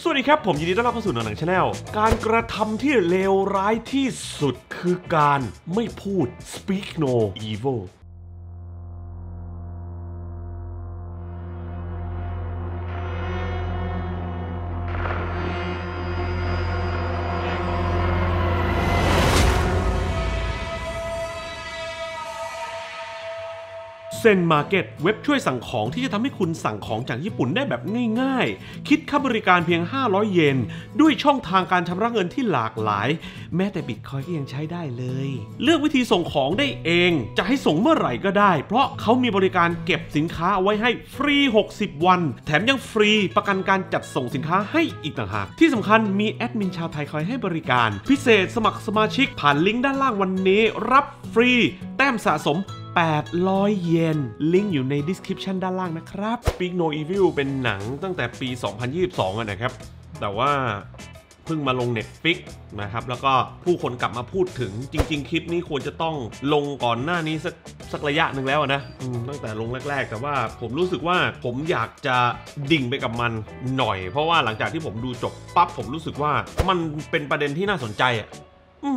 สวัสดีครับ ผมยินดี ต้อนรับเข้าสู่หนังชาแนลการกระทำที่เลวร้ายที่สุดคือการไม่พูด speak no evil เซนมาร์เก็ตเว็บช่วยสั่งของที่จะทำให้คุณสั่งของจากญี่ปุ่นได้แบบง่ายๆ คิดค่าบริการเพียง 500 เยน ด้วยช่องทางการชำระเงินที่หลากหลายแม้แต่บิตคอยก็ยังใช้ได้เลย เลือกวิธีส่งของได้เองจะให้ส่งเมื่อไหร่ก็ได้ เพราะเขามีบริการเก็บสินค้าไว้ให้ฟรี 60 วัน แถมยังฟรีประกันการจัดส่งสินค้าให้อีกต่างหากที่สำคัญมีแอดมินชาวไทยคอยให้บริการพิเศษสมัครสมาชิกผ่านลิงก์ด้านล่างวันนี้ รับฟรี แต้มสะสม800 เยนลิงก์อยู่ใน description ด้านล่างนะครับ Speak No Evil เป็นหนังตั้งแต่ปี 2022นะครับ แต่ว่าเพิ่งมาลง Netflix นะครับ แล้วก็ผู้คนกลับมาพูดถึงจริง ๆ คลิปนี้ควรจะต้องลงก่อนหน้านี้สักสักระยะหนึ่งแล้วนะตั้งแต่ลงแรก ๆ แต่ว่าผมรู้สึกว่าผมอยากจะดิ่งไปกับมันหน่อย เพราะว่าหลังจากที่ผมดูจบปั๊บผมรู้สึกว่ามันเป็นประเด็นที่น่าสนใจอะ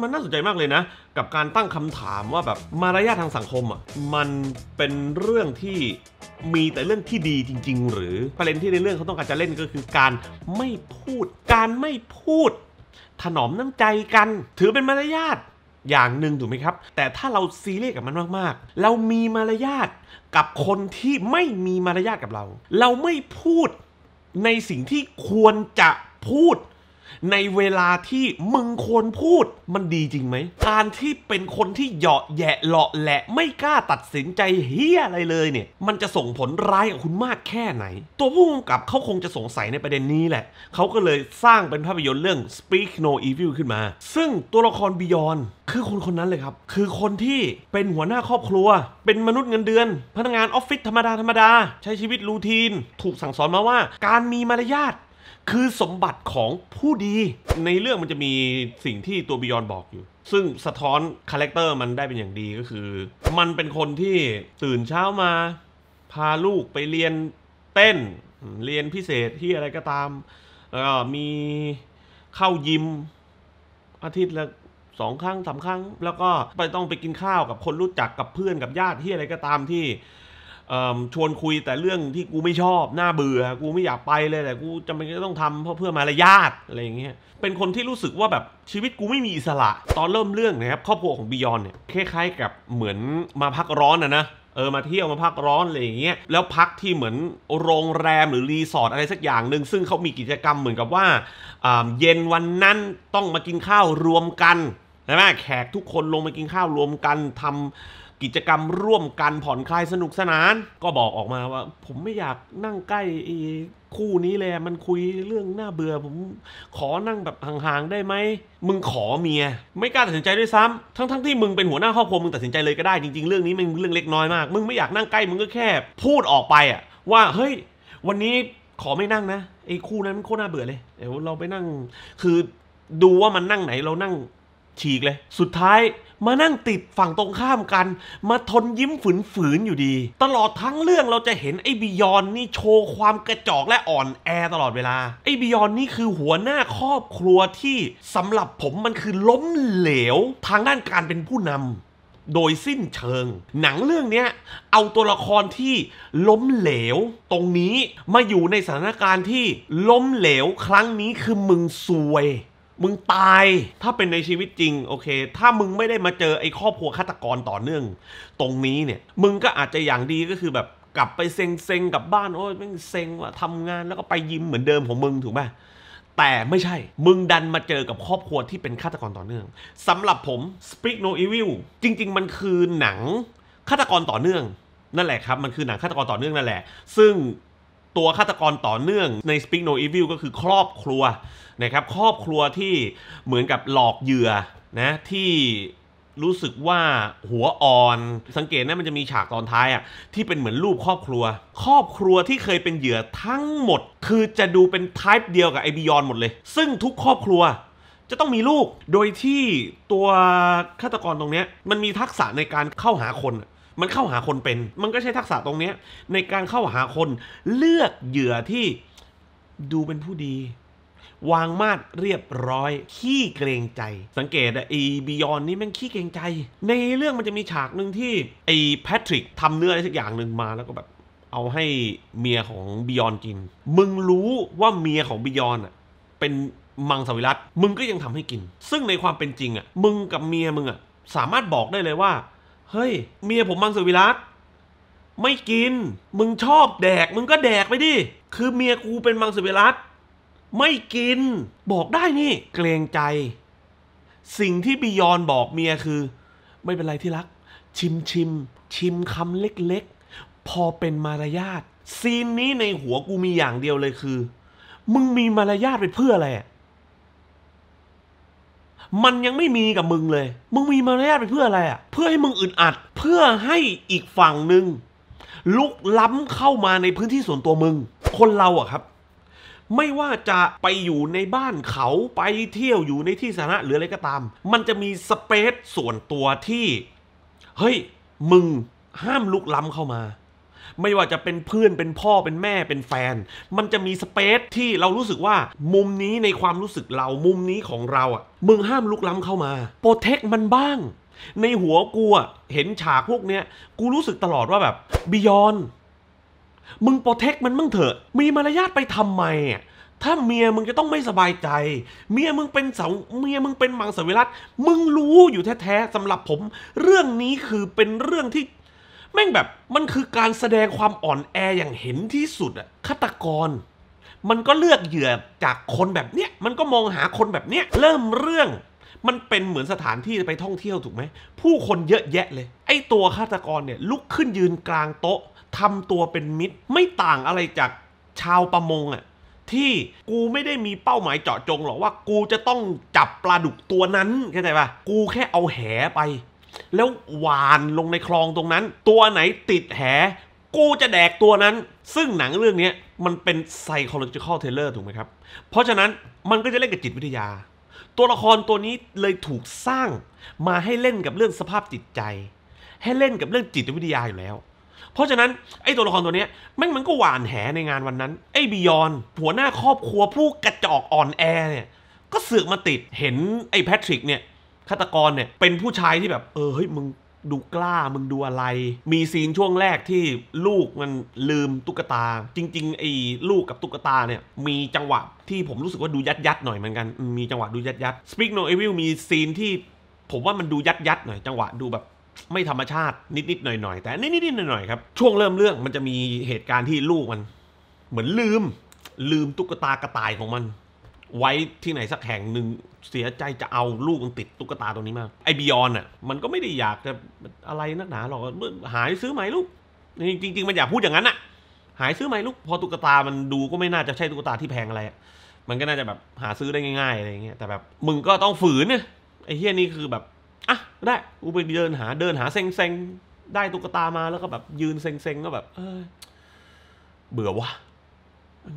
มันน่าสนใจมากเลยนะ กับการตั้งคำถามว่าแบบมารยาททางสังคมอ่ะมันเป็นเรื่องที่มีแต่เรื่องที่ดีจริงๆ หรือประเด็นที่ในเรื่องเขาต้องการจะเล่นก็คือการไม่พูดการไม่พูดถนอมน้ำใจกันถือเป็นมารยาทอย่างหนึ่งถูกไหมครับ แต่ถ้าเราซีเรียสกับมันมากๆเรามีมารยาทกับคนที่ไม่มีมารยาทกับเรา เราไม่พูดในสิ่งที่ควรจะพูดในเวลาที่มึงควรพูดมันดีจริงไหม การที่เป็นคนที่เหยาะแยะเลาะแหละไม่กล้าตัดสินใจเฮียอะไรเลยเนี่ย มันจะส่งผลร้ายกับคุณมากแค่ไหน ตัวผู้กำกับเขาคงจะสงสัยในประเด็นนี้แหละ เขาก็เลยสร้างเป็นภาพยนตร์เรื่อง Speak No Evil ขึ้นมา ซึ่งตัวละครบิยอนคือคนคนนั้นเลยครับ คือคนที่เป็นหัวหน้าครอบครัว เป็นมนุษย์เงินเดือนพนักงานออฟฟิศธรรมดาธรรมดา ใช้ชีวิตรูทีนถูกสั่งสอนมาว่า การมีมารยาทคือสมบัติของผู้ดีในเรื่องมันจะมีสิ่งที่ตัวบิยอนบอกอยู่ ซึ่งสะท้อนคาแรคเตอร์มันได้เป็นอย่างดีก็คือ มันเป็นคนที่ตื่นเช้ามาพาลูกไปเรียนเต้นเรียนพิเศษที่อะไรก็ตามแล้วก็มีเข้ายิม อาทิตย์ละสองครั้งสาครั้ง แล้วก็ไปต้องไปกินข้าวกับคนรู้จักกับเพื่อนกับญาติที่อะไรก็ตามที่ชวนคุยแต่เรื่องที่กูไม่ชอบ น่าเบื่อกูไม่อยากไปเลยแต่กูจำเป็นจะต้องทำเพราะเพื่อมารยาทอะไรอย่างเงี้ยเป็นคนที่รู้สึกว่าแบบชีวิตกูไม่มีอิสระตอนเริ่มเรื่องนะครับครอบครัวของบิยอนเนี่ยคล้ายๆ กับเหมือนมาพักร้อนนะนะเออมาเที่ยวมาพักร้อนอะไรอย่างเงี้ยแล้วพักที่เหมือนโรงแรมหรือรีสอร์ทอะไรสักอย่างหนึ่งซึ่งเขามีกิจกรรมเหมือนกับว่าเย็นวันนั้นต้องมากินข้าวรวมกันใช่ไหมแขกทุกคนลงมากินข้าวรวมกันทำกิจกรรมร่วมกันผ่อนคลายสนุกสนาน ก็บอกออกมาว่า ผมไม่อยากนั่งใกล้คู่นี้เลยมันคุยเรื่องน่าเบื่อผมขอนั่งแบบห่างๆได้ไหมมึงขอเมียไม่กล้าตัดสินใจด้วยซ้ำ ทั้งๆทที่มึงเป็นหัวหน้าครอบครัวมึงตัดสินใจเลยก็ได้จริงๆเรื่องนี้มันเรื่องเล็กน้อยมาก มึงไม่อยากนั่งใกล้มึงก็แค่พูดออกไปอะว่าเฮ้ยวันนี้ขอไม่นั่งนะไอ้คู่นั้นมันโคตรน่าเบื่อเลยเดี๋ยวเราไปนั่ง คือดูว่ามันนั่งไหน เรานั่งฉีกเลย สุดท้ายมานั่งติดฝั่งตรงข้ามกัน มาทนยิ้มฝืนๆอยู่ดี ตลอดทั้งเรื่องเราจะเห็นไอ้บิยอนนี่โชว์ความกระจอกและอ่อนแอตลอดเวลาไอ้บิยอนนี่คือหัวหน้าครอบครัวที่สำหรับผมมันคือล้มเหลวทางด้านการเป็นผู้นำ โดยสิ้นเชิง หนังเรื่องนี้เอาตัวละครที่ล้มเหลว ตรงนี้มาอยู่ในสถานการณ์ที่ล้มเหลวครั้งนี้คือมึงซวยมึงตาย ถ้าเป็นในชีวิตจริง โอเค ถ้ามึงไม่ได้มาเจอไอ้ครอบครัวฆาตกรต่อเนื่อง ตรงนี้เนี่ย มึงก็อาจจะอย่างดีก็คือแบบกลับไปเซ็งเซ็งกับบ้าน โอ้ยมงเซ็งว่ะทำงานแล้วก็ไปยิมเหมือนเดิมของมึงถูกไหมแต่ไม่ใช่ มึงดันมาเจอกับครอบครัวที่เป็นฆาตกรต่อเนื่องสำหรับผม Speak No Evil จริง ๆ มันคือหนังฆาตกรต่อเนื่อง นั่นแหละครับ มันคือหนังฆาตกรต่อเนื่องนั่นแหละซึ่งตัวฆาตกรต่อเนื่องใน Speak No Evil ก็คือครอบครัวนะครับครอบครัวที่เหมือนกับหลอกเหยื่อนะที่รู้สึกว่าหัวอ่อนสังเกตนะมันจะมีฉากตอนท้ายอะ่ะที่เป็นเหมือนรูปครอบครัว ครอบครัวที่เคยเป็นเหยื่อทั้งหมดคือจะดูเป็นทป์เดียวกับไอบิยอนหมดเลย ซึ่งทุกครอบครัวจะต้องมีลูก โดยที่ตัวฆาตกรตรงเนี้ย มันมีทักษะในการเข้าหาคนมันเข้าหาคนเป็น มันก็ใช้ทักษะตรงเนี้ยในการเข้าหาคนเลือกเหยื่อที่ดูเป็นผู้ดี วางมาดเรียบร้อยขี้เกรงใจ สังเกตอะไอบิยอนนี่แม่งขี้เกรงใจ ในเรื่องมันจะมีฉากหนึ่งที่ไอแพทริกทำเนื้ออะไรสักอย่างหนึ่งมาแล้วก็แบบเอาให้เมียของบิยอนกิน มึงรู้ว่าเมียของบิยอนอะเป็นมังสวิรัตมึงก็ยังทำให้กิน ซึ่งในความเป็นจริงอะมึงกับเมียมึงอะสามารถบอกได้เลยว่าเฮ้ยเมียผมมังสวิรัตไม่กินมึงชอบแดก มึงก็แดกไปดิคือเมียกูเป็นมังสวิรัตไม่กินบอกได้นี่ เกรงใจ สิ่งที่บิยอน บอกเมียคือ ไม่เป็นไรที่รัก ชิมชิม ชิมคำเล็ก ๆ พอเป็นมารยาทซีนนี้ในหัวกูมีอย่างเดียวเลยคือ มึงมีมารยาท ไป เพื่อ อะไรอะมันยังไม่มีกับมึงเลย มึงมีมารยาทไปเพื่ออะไรอ่ะ เพื่อให้มึงอึดอัด เพื่อให้อีกฝั่งหนึ่งลุกล้ำเข้ามาในพื้นที่ส่วนตัวมึง คนเราอ่ะครับ ไม่ว่าจะไปอยู่ในบ้านเขาไปเที่ยวอยู่ในที่สาธารณะหรืออะไรก็ตาม มันจะมีสเปซส่วนตัวที่เฮ้ย มึงห้ามลุกล้ำเข้ามาไม่ว่าจะเป็นเพื่อนเป็นพ่อเป็นแม่เป็นแฟน มันจะมีสเปซที่เรารู้สึกว่า มุมนี้ในความรู้สึกเรามุมนี้ของเราอ่ะมึงห้ามลุกล้ำเข้ามาโปรเทคมันบ้าง ในหัวกูอ่ะเห็นฉากพวกเนี้ยกูรู้สึกตลอดว่าแบบบิยอนมึงโปรเทคมันมั่งเถอะมีมารยาทไปทำไมอ่ะถ้าเมียมึงจะต้องไม่สบายใจ เมียมึงเป็นเสาเมียมึงเป็นมังสวิรัตมึงรู้อยู่แท้ๆสำหรับผม เรื่องนี้คือเป็นเรื่องที่แม่งแบบ มันคือการแสดงความอ่อนแออย่างเห็นที่สุดอะฆาตกร มันก็เลือกเหยื่อจากคนแบบเนี้ยมันก็มองหาคนแบบเนี้ยเริ่มเรื่อง มันเป็นเหมือนสถานที่ไปท่องเที่ยวถูกไหมผู้คนเยอะแยะเลย ไอ้ตัวฆาตกรเนี่ย ลุกขึ้นยืนกลางโต๊ะ ทำตัวเป็นมิตรไม่ต่างอะไรจากชาวประมงอ่ะที่กูไม่ได้มีเป้าหมายเจาะจงหรอกว่ากูจะต้องจับปลาดุกตัวนั้นเข้าใจปะกูแค่เอาแหไปแล้วหวานลงในคลองตรงนั้น ตัวไหนติดแหกูจะแดกตัวนั้น ซึ่งหนังเรื่องนี้มันเป็นไซคลอจิคอลเทเลอร์ถูกไหมครับ เพราะฉะนั้นมันก็จะเล่นกับจิตวิทยา ตัวละครตัวนี้เลยถูกสร้างมาให้เล่นกับเรื่องสภาพจิตใจ ให้เล่นกับเรื่องจิตวิทยาอยู่แล้ว เพราะฉะนั้น ไอ้ตัวละครตัวนี้แม่งมันก็หวานแหในงานวันนั้นไอ้บิยอนผัวหน้าครอบครัวผู้กระจอกอ่อนแอเนี่ยก็เสือกมาติดเห็นไอ้แพทริกเนี่ยฆาตกรเนี่ยเป็นผู้ชายที่แบบ เออเฮ้ยมึงดูกล้ามึงดูอะไร มีซีนช่วงแรกที่ลูกมันลืมตุ๊กตา จริงๆไอ้ลูกกับตุ๊กตาเนี่ย มีจังหวะที่ผมรู้สึกว่าดูยัดยัดหน่อยเหมือนกันมีจังหวะดูยัดยัด Speak No Evil มีซีนที่ผมว่ามันดูยัดยัดหน่อย จังหวะดูแบบไม่ธรรมชาติ นิดๆ หน่อยๆแต่ นิดๆหน่อยๆ ครับ ช่วงเริ่มเรื่องมันจะมีเหตุการณ์ที่ลูกมัน เหมือนลืม ลืมตุ๊กตากระต่ายของมันไว้ที่ไหนสักแห่งหนึ่งเสียใจจะเอาลูกมันติดตุ๊กตาตัวนี้มากไอบิออนอ่ะมันก็ไม่ได้อยากจะอะไรนักหนาหรอกหายซื้อใหม่ลูกจริงๆมันอยากพูดอย่างนั้นอ่ะ หายซื้อใหม่ลูกพอตุ๊กตามันดูก็ไม่น่าจะใช่ตุ๊กตาที่แพงอะไรมันก็น่าจะแบบหาซื้อได้ง่าย ๆอะไรเงี้ยแต่แบบ มึงก็ต้องฝืนเนี่ยไอ้เฮียนี่คือแบบอ่ะได้กูไปเดินหาเดินหาเซ็งๆได้ตุ๊กตามาแล้วก็แบบยืนเซ็งๆก็แบบเบื่อวะ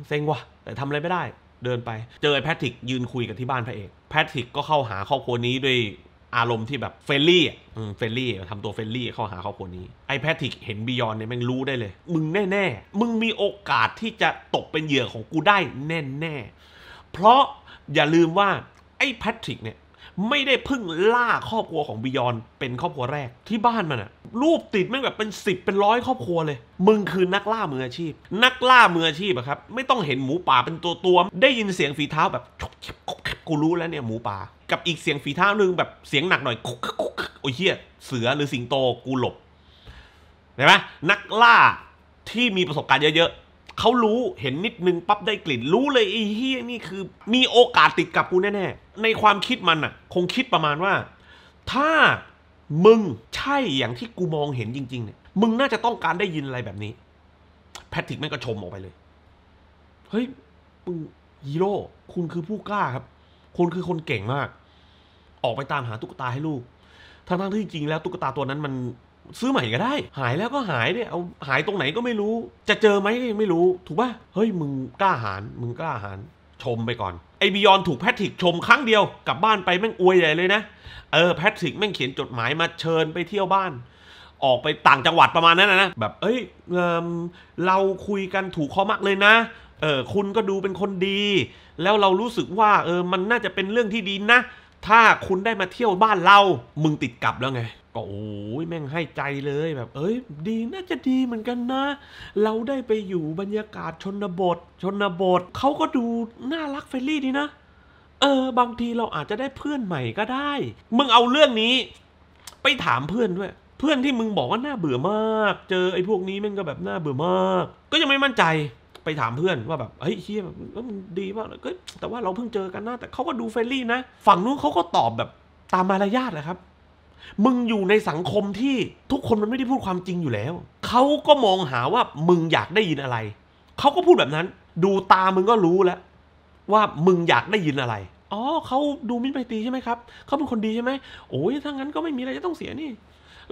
เซ็งวะแต่ทำอะไรไม่ได้เดินไป เจอแพทริก ยืนคุยกับที่บ้านพระเอก แพทริก ก็เข้าหาครอบครัวนี้ด้วยอารมณ์ที่แบบเฟลลี่เฟลลี่ทำตัวเฟลลี่เข้าหาครอบครัวนี้ ไอแพทริก เห็นบิยอนเนี่ยแม่งรู้ได้เลย มึงแน่ ๆ มึงมีโอกาสที่จะตกเป็นเหยื่อของกูได้แน่ ๆ เพราะอย่าลืมว่า ไอแพทริกเนี่ยไม่ได้พึ่งล่าครอบครัวของบิยอนเป็นครอบครัวแรกที่บ้านมันอะรูปติดแม่งแบบเป็นสิบเป็นร้อยครอบครัวเลย มึงคือนักล่ามืออาชีพ นักล่ามืออาชีพอะครับไม่ต้องเห็นหมูป่าเป็นตัวตัวได้ยินเสียงฝีเท้าแบบกูรู้แล้วเนี่ยหมูป่ากับอีกเสียงฝีเท้านึงแบบเสียงหนักหน่อยโอ้ยเฮียเสือหรือสิงโตกูหลบเห็นไหมนักล่าที่มีประสบการณ์เยอะเขารู้เห็นนิดนึงปั๊บได้กลิ่น รู้เลยไอ้เฮียนี่คือ มีโอกาสติดกับกูแน่ๆ ในความคิดมันอ่ะ คงคิดประมาณว่า ถ้ามึงใช่อย่างที่กูมองเห็นจริงๆ เนี่ย มึงน่าจะต้องการได้ยินอะไรแบบนี้ แพทริกแม่งก็ชมออกไปเลย เฮ้ยมึงฮีโร่คุณคือผู้กล้าครับ คุณคือคนเก่งมาก ออกไปตามหาตุ๊กตาให้ลูกทั้งๆที่จริงแล้วตุ๊กตาตัวนั้นมันซื้อใหม่ก็ได้ หายแล้วก็หายเนี่ยเอาหายตรงไหนก็ไม่รู้ จะเจอไหมก็ยังไม่รู้ถูกป่ะ เฮ้ยมึงกล้าหาญมึงกล้าหาญชมไปก่อนไอบิยอนถูกแพทริกชมครั้งเดียว กลับบ้านไปแม่งอวยใหญ่เลยนะเออแพทริกแม่งเขียนจดหมายมาเชิญไปเที่ยวบ้าน ออกไปต่างจังหวัดประมาณนั้นนะแบบเอ้ยเเราคุยกันถูกคอมากเลยนะเออคุณก็ดูเป็นคนดี แล้วเรารู้สึกว่าเออมันน่าจะเป็นเรื่องที่ดีนะ ถ้าคุณได้มาเที่ยวบ้านเรามึงติดกลับแล้วไงก็โอ้ยแม่งให้ใจเลยแบบ เอ้ย ดีน่าจะดีเหมือนกันนะ เราได้ไปอยู่บรรยากาศชนบท ชนบทเขาก็ดู น่ารักเฟรนลี่ดีนะเออ บางทีเราอาจจะได้เพื่อนใหม่ก็ได้ มึงเอาเรื่องนี้ ไปถามเพื่อนด้วย เพื่อนที่มึงบอกว่าน่าเบื่อมาก เจอ ไอ้พวกนี้แม่งก็แบบน่าเบื่อมาก ก็ยังไม่มั่นใจไปถามเพื่อนว่าแบบเฮ้ยเฮียแบบมันดีมากเลยแต่ว่าเราเพิ่งเจอกันนะ แต่เขาก็ดูเฟรนลี่นะ ฝั่งนู้นเขาก็ตอบแบบตามมารยาทแหละครับมึงอยู่ในสังคมที่ทุกคนมันไม่ได้พูดความจริงอยู่แล้วเขาก็มองหาว่ามึงอยากได้ยินอะไร เขาก็พูดแบบนั้น ดูตามึงก็รู้แล้ว ว่ามึงอยากได้ยินอะไร อ๋อเขาดูมิตรไมตรีใช่ไหมครับเขาเป็นคนดีใช่ไหมโอ้ยถ้างั้นก็ไม่มีอะไรจะต้องเสียนี่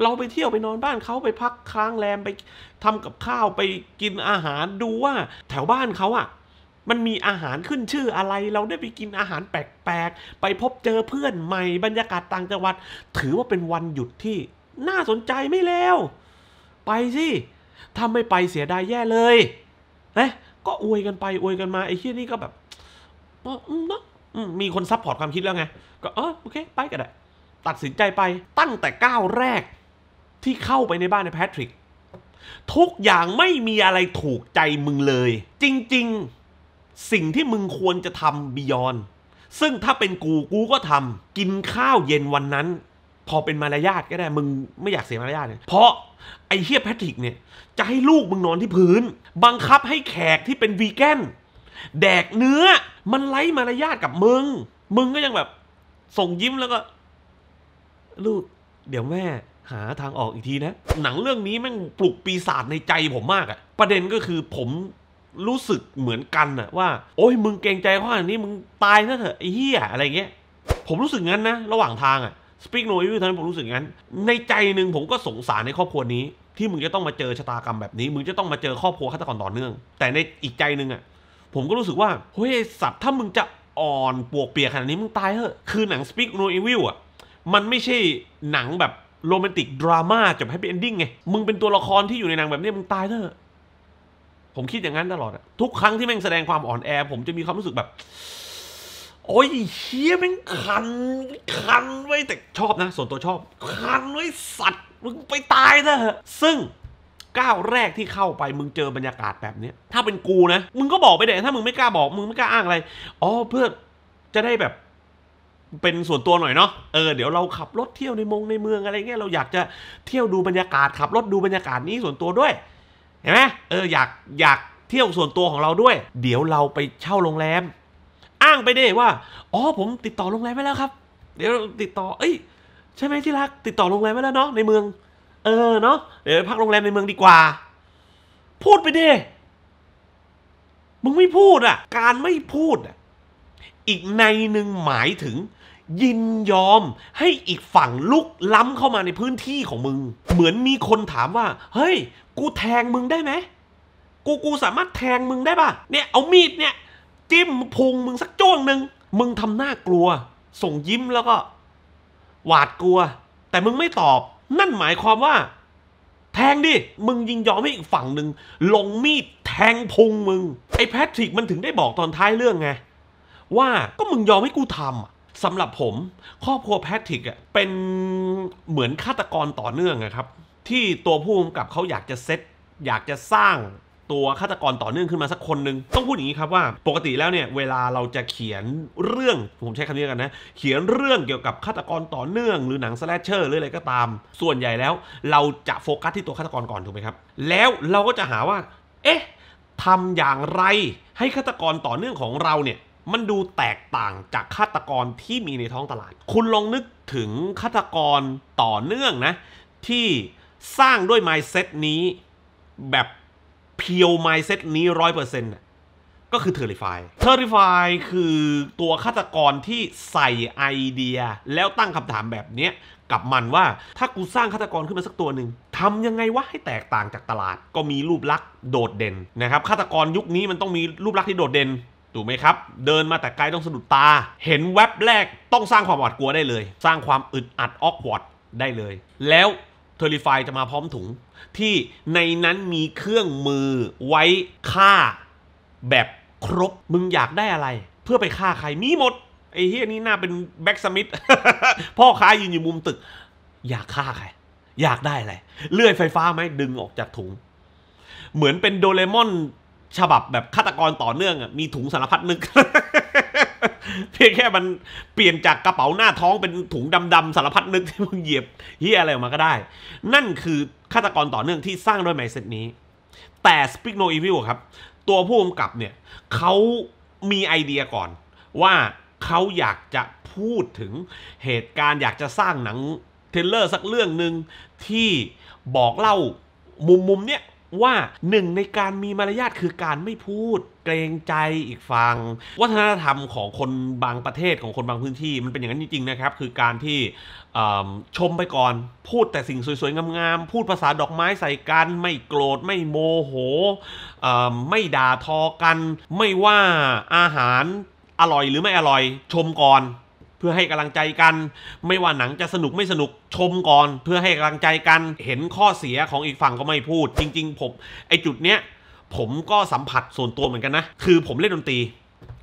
เราไปเที่ยวไปนอนบ้านเขาไปพักค้างแรมไป ทำกับข้าวไปกินอาหารดูว่าแถวบ้านเขาอะมันมีอาหารขึ้นชื่ออะไร เราได้ไปกินอาหารแปลกๆ ไปพบเจอเพื่อนใหม่ บรรยากาศต่างจังหวัด ถือว่าเป็นวันหยุดที่น่าสนใจไม่เลว ไปสิ ถ้าไม่ไปเสียดายแย่เลยนะก็อวยกันไป อวยกันมา ไอ้เชี่ยนี่ก็แบบเนาะมีคนซัพพอร์ตความคิดแล้วไง ก็เออโอเค ไปก็ได้ตัดสินใจไป ตั้งแต่ก้าวแรก ที่เข้าไปในบ้านในแพทริก ทุกอย่างไม่มีอะไรถูกใจมึงเลย จริงๆสิ่งที่มึงควรจะทำบิยอนซึ่งถ้าเป็นกูกูก็ทำกินข้าวเย็นวันนั้น พอเป็นมารยาทก็ได้ มึงไม่อยากเสียมารยาทเนี่ยเพราะไอเฮียแพทริกเนี่ยจะให้ลูกมึงนอนที่พื้น บังคับให้แขกที่เป็นวีแกนแดกเนื้อมันไล่มารยาทกับมึง มึงก็ยังแบบ ส่งยิ้มแล้วก็ ลูก เดี๋ยวแม่ หาทางออกอีกทีนะ หนังเรื่องนี้แม่งปลุกปีศาจในใจผมมากอะประเด็นก็คือผมรู้สึกเหมือนกันน่ะว่า โอ้ยมึงเกรงใจเขาอย่างนี้มึงตายซะเถอะไอ้เหี้ยอะไรเงี้ย ผมรู้สึกงั้นนะระหว่างทางอะสปีกโนวิวทั้นผมรู้สึกงั้น ในใจหนึ่งผมก็สงสารในครอบครัวนี้ที่มึงจะต้องมาเจอชะตากรรมแบบนี้ มึงจะต้องมาเจอครอบครัวฆาตกรต่อเนื่อง แต่ในอีกใจหนึ่งอะผมก็รู้สึกว่าเฮ้ยสัตว์ถ้ามึงจะอ่อนปวกเปียกขนาดนี้มึงตายเถอะคือหนังสปีกโนอิวิวอ่ะมันไม่ใช่หนังแบบโรแมนติกดราม่าจบให้เป็นเอนดิ้งไงมึงเป็นตัวละครที่อยู่ในหนังแบบนี้มึงตายเถอะผมคิดอย่างนั้นตลอด ทุกครั้งที่แม่งแสดงความอ่อนแอ ผมจะมีความรู้สึกแบบโอ้ยเชี่ยแม่งคันคันไว้แต่ชอบนะส่วนตัวชอบคันไว้สัตว์ มึงไปตายเถอะซึ่งก้าวแรกที่เข้าไปมึงเจอบรรยากาศแบบนี้ ถ้าเป็นกูนะ มึงก็บอกไปเด็ถ้ามึงไม่กล้าบอกมึงไม่กล้าอ้างอะไรอ๋อเพื่อจะได้แบบ เป็นส่วนตัวหน่อยเนาะเออเดี๋ยวเราขับรถเที่ยวในมงในเมืองอะไร เงี้ยเราอยากจะเที่ยวดูบรรยากาศขับรถดูบรรยากาศนี้ส่วนตัวด้วยเห็นไหมเออ อยากอยากเที่ยวส่วนตัวของเราด้วย เดี๋ยวเราไปเช่าโรงแรมอ้างไปเด้ว่าอ๋อผม ติดต่อโรงแรมไว้แล้วครับ เดี๋ยวติดต่อ เอ้ยใช่ไหมที่รัก ติดต่อโรงแรมไว้แล้วเนาะในเมือง เออเนาะเดี๋ยวพักโรงแรมในเมืองดีกว่า พูดไปด้มึงไม่พูดอ่ะ การไม่พูดอ่ะอีกในหนึ่งหมายถึงยินยอม ให้อีกฝั่งลุกล้ำเข้ามาในพื้นที่ของมึง เหมือนมีคนถามว่า เฮ้ย กูแทงมึงได้ไหม กูกูสามารถแทงมึงได้ป่ะ เนี่ย เอามีดเนี่ยจิ้มพุงมึงสักจ้วงหนึ่ง มึงทำหน้ากลัว ส่งยิ้มแล้วก็ หวาดกลัว แต่มึงไม่ตอบ นั่นหมายความว่า แทงดิ มึงยินยอมให้อีกฝั่งหนึ่งลงมีด แทงพุงมึง ไอ้แพทริกมันถึงได้บอกตอนท้ายเรื่องไงว่าก็มึงยอมให้กูทำสำหรับผมครอบครัวแพทริกอ่ะเป็นเหมือนฆาตกรต่อเนื่องนะครับ ที่ตัวผู้กำกับเขาอยากจะเซตอยากจะสร้างตัวฆาตกรต่อเนื่องขึ้นมาสักคนหนึ่งต้องพูดอย่างนี้ครับว่า ปกติแล้วเนี่ยเวลาเราจะเขียนเรื่องผมใช้คำนี้กันนะเขียนเรื่องเกี่ยวกับฆาตกรต่อเนื่องหรือหนังสแลชเชอร์หรืออะไรก็ตามส่วนใหญ่แล้ว เราจะโฟกัสที่ตัวฆาตกรก่อนถูกไหมครับ แล้วเราก็จะหาว่า เอ๊ะทำอย่างไรให้ฆาตกรต่อเนื่องของเราเนี่ยมันดูแตกต่างจากฆาตกรที่มีในท้องตลาด คุณลองนึกถึงฆาตกรต่อเนื่องนะ ที่สร้างด้วยไมซ์เซตนี้ แบบ เพียวไมซ์เซตนี้ร้อยเปอร์เซ็นต์ก็คือเทอร์ริฟาย เทอร์ริฟายคือตัวฆาตกรที่ใส่ไอเดีย แล้วตั้งคำถามแบบนี้กับมันว่า ถ้ากูสร้างฆาตกรขึ้นมาสักตัวหนึ่งทำยังไงวะให้แตกต่างจากตลาด ก็มีรูปลักษณ์โดดเด่นนะครับฆาตกรยุคนี้มันต้องมีรูปลักษณ์ที่โดดเด่นถูกไหมครับ เดินมาแต่ไกลต้องสะดุดตา เห็นแว็บแรกต้องสร้างความหวาดกลัวได้เลย สร้างความอึดอัดออกวอดได้เลย แล้วเทอร์ิฟายจะมาพร้อมถุง ที่ในนั้นมีเครื่องมือไว้ฆ่าแบบครบมึงอยากได้อะไรเพื่อไปฆ่าใครมีหมด ไอ้เฮียนี่น่าเป็นแบ็กสมิธพ่อค้ายืนอยู่มุมตึก อยากฆ่าใคร อยากได้อะไร เลื่อยไฟฟ้าไหมดึงออกจากถุง เหมือนเป็นโดเรมอนฉบับแบบฆาตกรต่อเนื่องอ่ะมีถุงสารพัดนึก เพียงแค่มันเปลี่ยนจากกระเป๋าหน้าท้องเป็นถุงดำๆสารพัดนึก ที่มึงเหยียบเฮียอะไรออกมาก็ได้ นั่นคือฆาตกรต่อเนื่องที่สร้างด้วยไมเซ็ตนี้ แต่ Speak No Evil ครับ ตัวผู้กำกับเนี่ยเขามีไอเดียก่อนว่าเขาอยากจะพูดถึงเหตุการณ์อยากจะสร้างหนัง เทเลอร์สักเรื่องหนึ่งที่บอกเล่ามุมมุมเนี้ยว่าหนึ่งในการมีมารยาทคือการไม่พูดเกรงใจอีกฝั่งวัฒนธรรมของคนบางประเทศของคนบางพื้นที่มันเป็นอย่างนั้นจริงๆนะครับ คือการที่ชมไปก่อน พูดแต่สิ่งสวยๆงามๆพูดภาษาดอกไม้ใส่กัน ไม่โกรธไม่โมโหไม่ด่าทอกันไม่ว่าอาหารอร่อยหรือไม่อร่อยชมก่อนเพื่อให้กำลังใจกัน ไม่ว่าหนังจะสนุกไม่สนุกชมก่อน เพื่อให้กำลังใจกันเห็นข้อเสียของอีกฝั่งก็ไม่พูด จริง ๆ ผม ไอจุดเนี้ยผมก็สัมผัสส่วนตัวเหมือนกันนะ คือผมเล่นดนตรี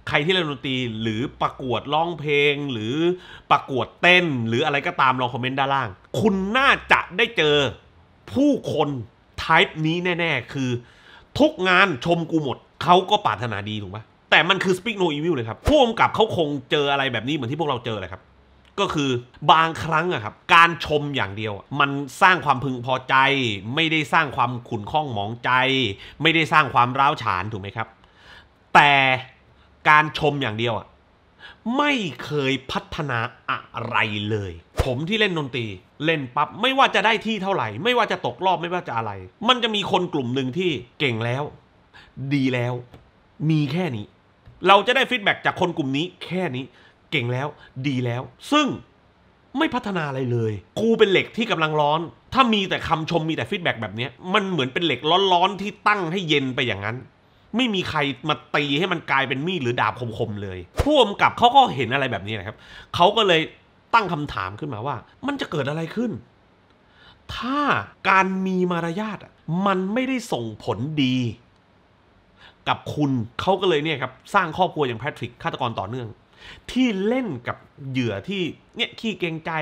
ใครที่เล่นดนตรีหรือประกวดร้องเพลงหรือประกวดเต้นหรืออะไรก็ตามลองคอมเมนต์ด้านล่าง คุณน่าจะได้เจอผู้คนไทป์นี้แน่ ๆ คือ ทุกงานชมกูหมดเขาก็ปรารถนาดีถูกปะแต่มันคือ Speak No Evil เลยครับผู้กำกับเขาคงเจออะไรแบบนี้เหมือนที่พวกเราเจอเลยครับ ก็คือบางครั้งอะครับ การชมอย่างเดียวมันสร้างความพึงพอใจ ไม่ได้สร้างความขุนข้องหมองใจ ไม่ได้สร้างความร้าวฉานถูกไหมครับ แต่การชมอย่างเดียวอะไม่เคยพัฒนาอะไรเลย ผมที่เล่นดนตรี เล่นปับ๊บไม่ว่าจะได้ที่เท่าไหร่ ไม่ว่าจะตกรอบไม่ว่าจะอะไร มันจะมีคนกลุ่มหนึ่งที่เก่งแล้ว ดีแล้ว มีแค่นี้เราจะได้ฟีดแบ็จากคนกลุ่มนี้แค่นี้เก่งแล้วดีแล้ว ซึ่งไม่พัฒนาอะไรเลยกูเป็นเหล็กที่กำลังร้อนถ้ามีแต่คำชมมีแต่ฟีดแบ็แบบนี้ มันเหมือนเป็นเหล็กร้อนๆที่ตั้งให้เย็นไปอย่างนั้น ไม่มีใครมาตีให้มันกลายเป็นมีดหรือดาบคม ๆ เลยพ่วกกับเขาก็เห็นอะไรแบบนี้นะครับเขาก็เลยตั้งคำถามขึ้นมาว่า มันจะเกิดอะไรขึ้น ถ้าการมีมารยาทมันไม่ได้ส่งผลดีกับคุณเขาก็เลยเนี่ยครับสร้างครอบครัวอย่างแพทริกฆาตกรต่อเนื่อง ที่เล่นกับเหยื่อที่เนี่ยขี้เกงใจ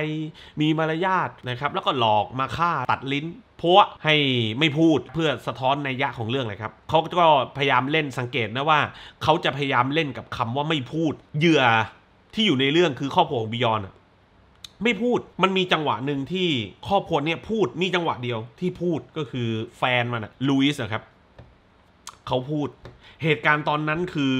มีมารยาทนะครับ แล้วก็หลอกมาฆ่าตัดลิ้นเพราะให้ไม่พูดเพื่อสะท้อนในยะของเรื่องเลยครับเขาก็พยายามเล่นสังเกตนะว่าเขาจะพยายามเล่นกับคำว่าไม่พูดเหยื่อที่อยู่ในเรื่องคือครอบครัวของบิยอนไม่พูดมันมีจังหวะหนึ่งที่ครอบครัวเนี่ยพูดมีจังหวะเดียว ที่พูดก็คือแฟนมันลุยส์นะครับเขาพูด เหตุการณ์ตอนนั้นคือ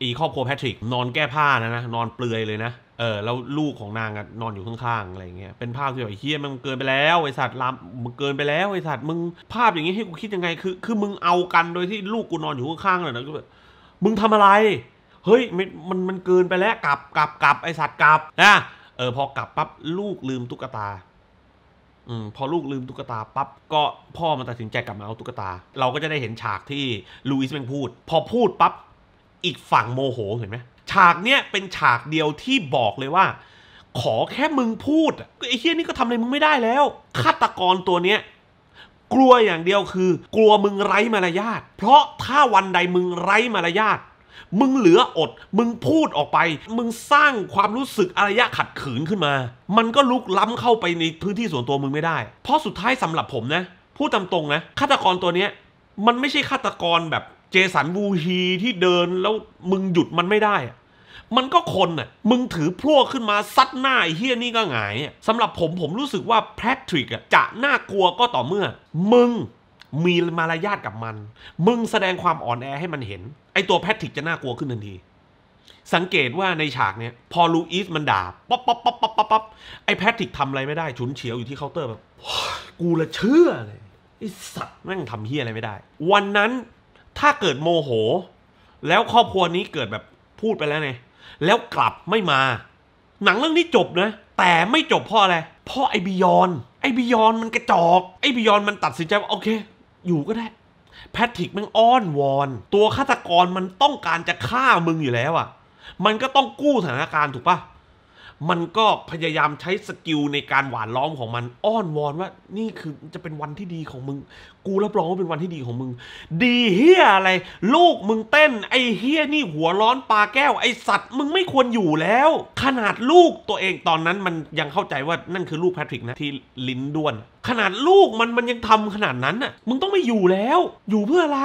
อีครอบครัวแพทริก นอนแก้ผ้านะนะนอนเปลือยเลยนะเออแล้วลูกของนางนอนอยู่ข้าง ๆ อะไรเงี้ยเป็นภาพที่แบบเฮียมันเกินไปแล้วไอสัตว์ลำมึงเกินไปแล้วไอสัตว์มึงภาพอย่างงี้ให้กูคิดยังไงคือ คือมึงเอากันโดยที่ลูกกูนอนอยู่ข้างๆเลยนะก็แบบมึงทำอะไร เฮ้ยมันมันเกินไปแล้วกลับกลับกลับไอสัตว์กลับนะเออพอกลับปั๊บลูกลืมตุ๊กตาอพอลูกลืมตุ๊กตาปั๊บก็พ่อมันตัดสินใจกลับมาเอาตุ๊กตา เราก็จะได้เห็นฉากที่ลูอิสแม่งพูด พอพูดปั๊บอีกฝั่งโมโหเห็นไหมฉากเนี้ยเป็นฉากเดียวที่บอกเลยว่า ขอแค่มึงพูดไอ้เฮียนี่ก็ทำอะไรมึงไม่ได้แล้วฆาตกรตัวเนี้ยกลัวอย่างเดียวคือกลัวมึงไร้มารยาทเพราะถ้าวันใดมึงไร้มารยาทมึงเหลืออด มึงพูดออกไป มึงสร้างความรู้สึกอารยะขัดขืนขึ้นมา มันก็ลุกล้ำเข้าไปในพื้นที่ส่วนตัว มึงไม่ได้ เพราะสุดท้ายสำหรับผมนะ พูดตามตรงนะ ฆาตกรตัวเนี้ยมันไม่ใช่ฆาตกรแบบเจสันวูฮีที่เดินแล้วมึงหยุดมันไม่ได้ มันก็คนน่ะ มึงถือพั่วขึ้นมาซัดหน้าเฮียนี่ก็หงายสำหรับผมผมรู้สึกว่าแพทริกจะน่ากลัวก็ต่อเมื่อ มึงมีมารยาทกับมัน มึงแสดงความอ่อนแอให้มันเห็นไอตัวแพทริกจะน่ากลัวขึ้นทันที สังเกตว่าในฉากเนี่ยพอลูอิสมันด่าป๊อปป๊อปป๊อปป๊อปป๊อปไอแพทริกทำอะไรไม่ได้ ฉุนเฉียวอยู่ที่เคาน์เตอร์แบบกูละเชื่อเลยไอสัตว์แม่งทำเฮี้ยอะไรไม่ได้ วันนั้นถ้าเกิดโมโห แล้วครอบครัวนี้เกิดแบบพูดไปแล้วไงแล้วกลับไม่มา หนังเรื่องนี้จบนะแต่ไม่จบเพราะอะไรเพราะไอบิยอนไอบิยอนมันกระจอก ไอบิยอนมันตัดสินใจว่าโอเค อยู่ก็ได้แพทริกมันอ้อนวอน ตัวฆาตกรมันต้องการจะฆ่ามึงอยู่แล้วอะ่ะ มันก็ต้องกู้สถานการณ์ถูกปะมันก็พยายามใช้สกิล ในการหวานล้อมของมันอ้อนวอนว่านี่คือจะเป็นวันที่ดีของมึง กูรับรองว่าเป็นวันที่ดีของมึง ดีเฮียอะไร ลูกมึงเต้น ไอเฮียนี่หัวร้อนปลาแก้วไอสัตว์มึงไม่ควรอยู่แล้ว ขนาดลูกตัวเองตอนนั้นมันยังเข้าใจว่านั่นคือลูกแพทริกนะที่ลิ้นด้วน ขนาดลูกมันมันยังทำขนาดนั้นอ่ะมึงต้องไม่อยู่แล้ว อยู่เพื่ออะไร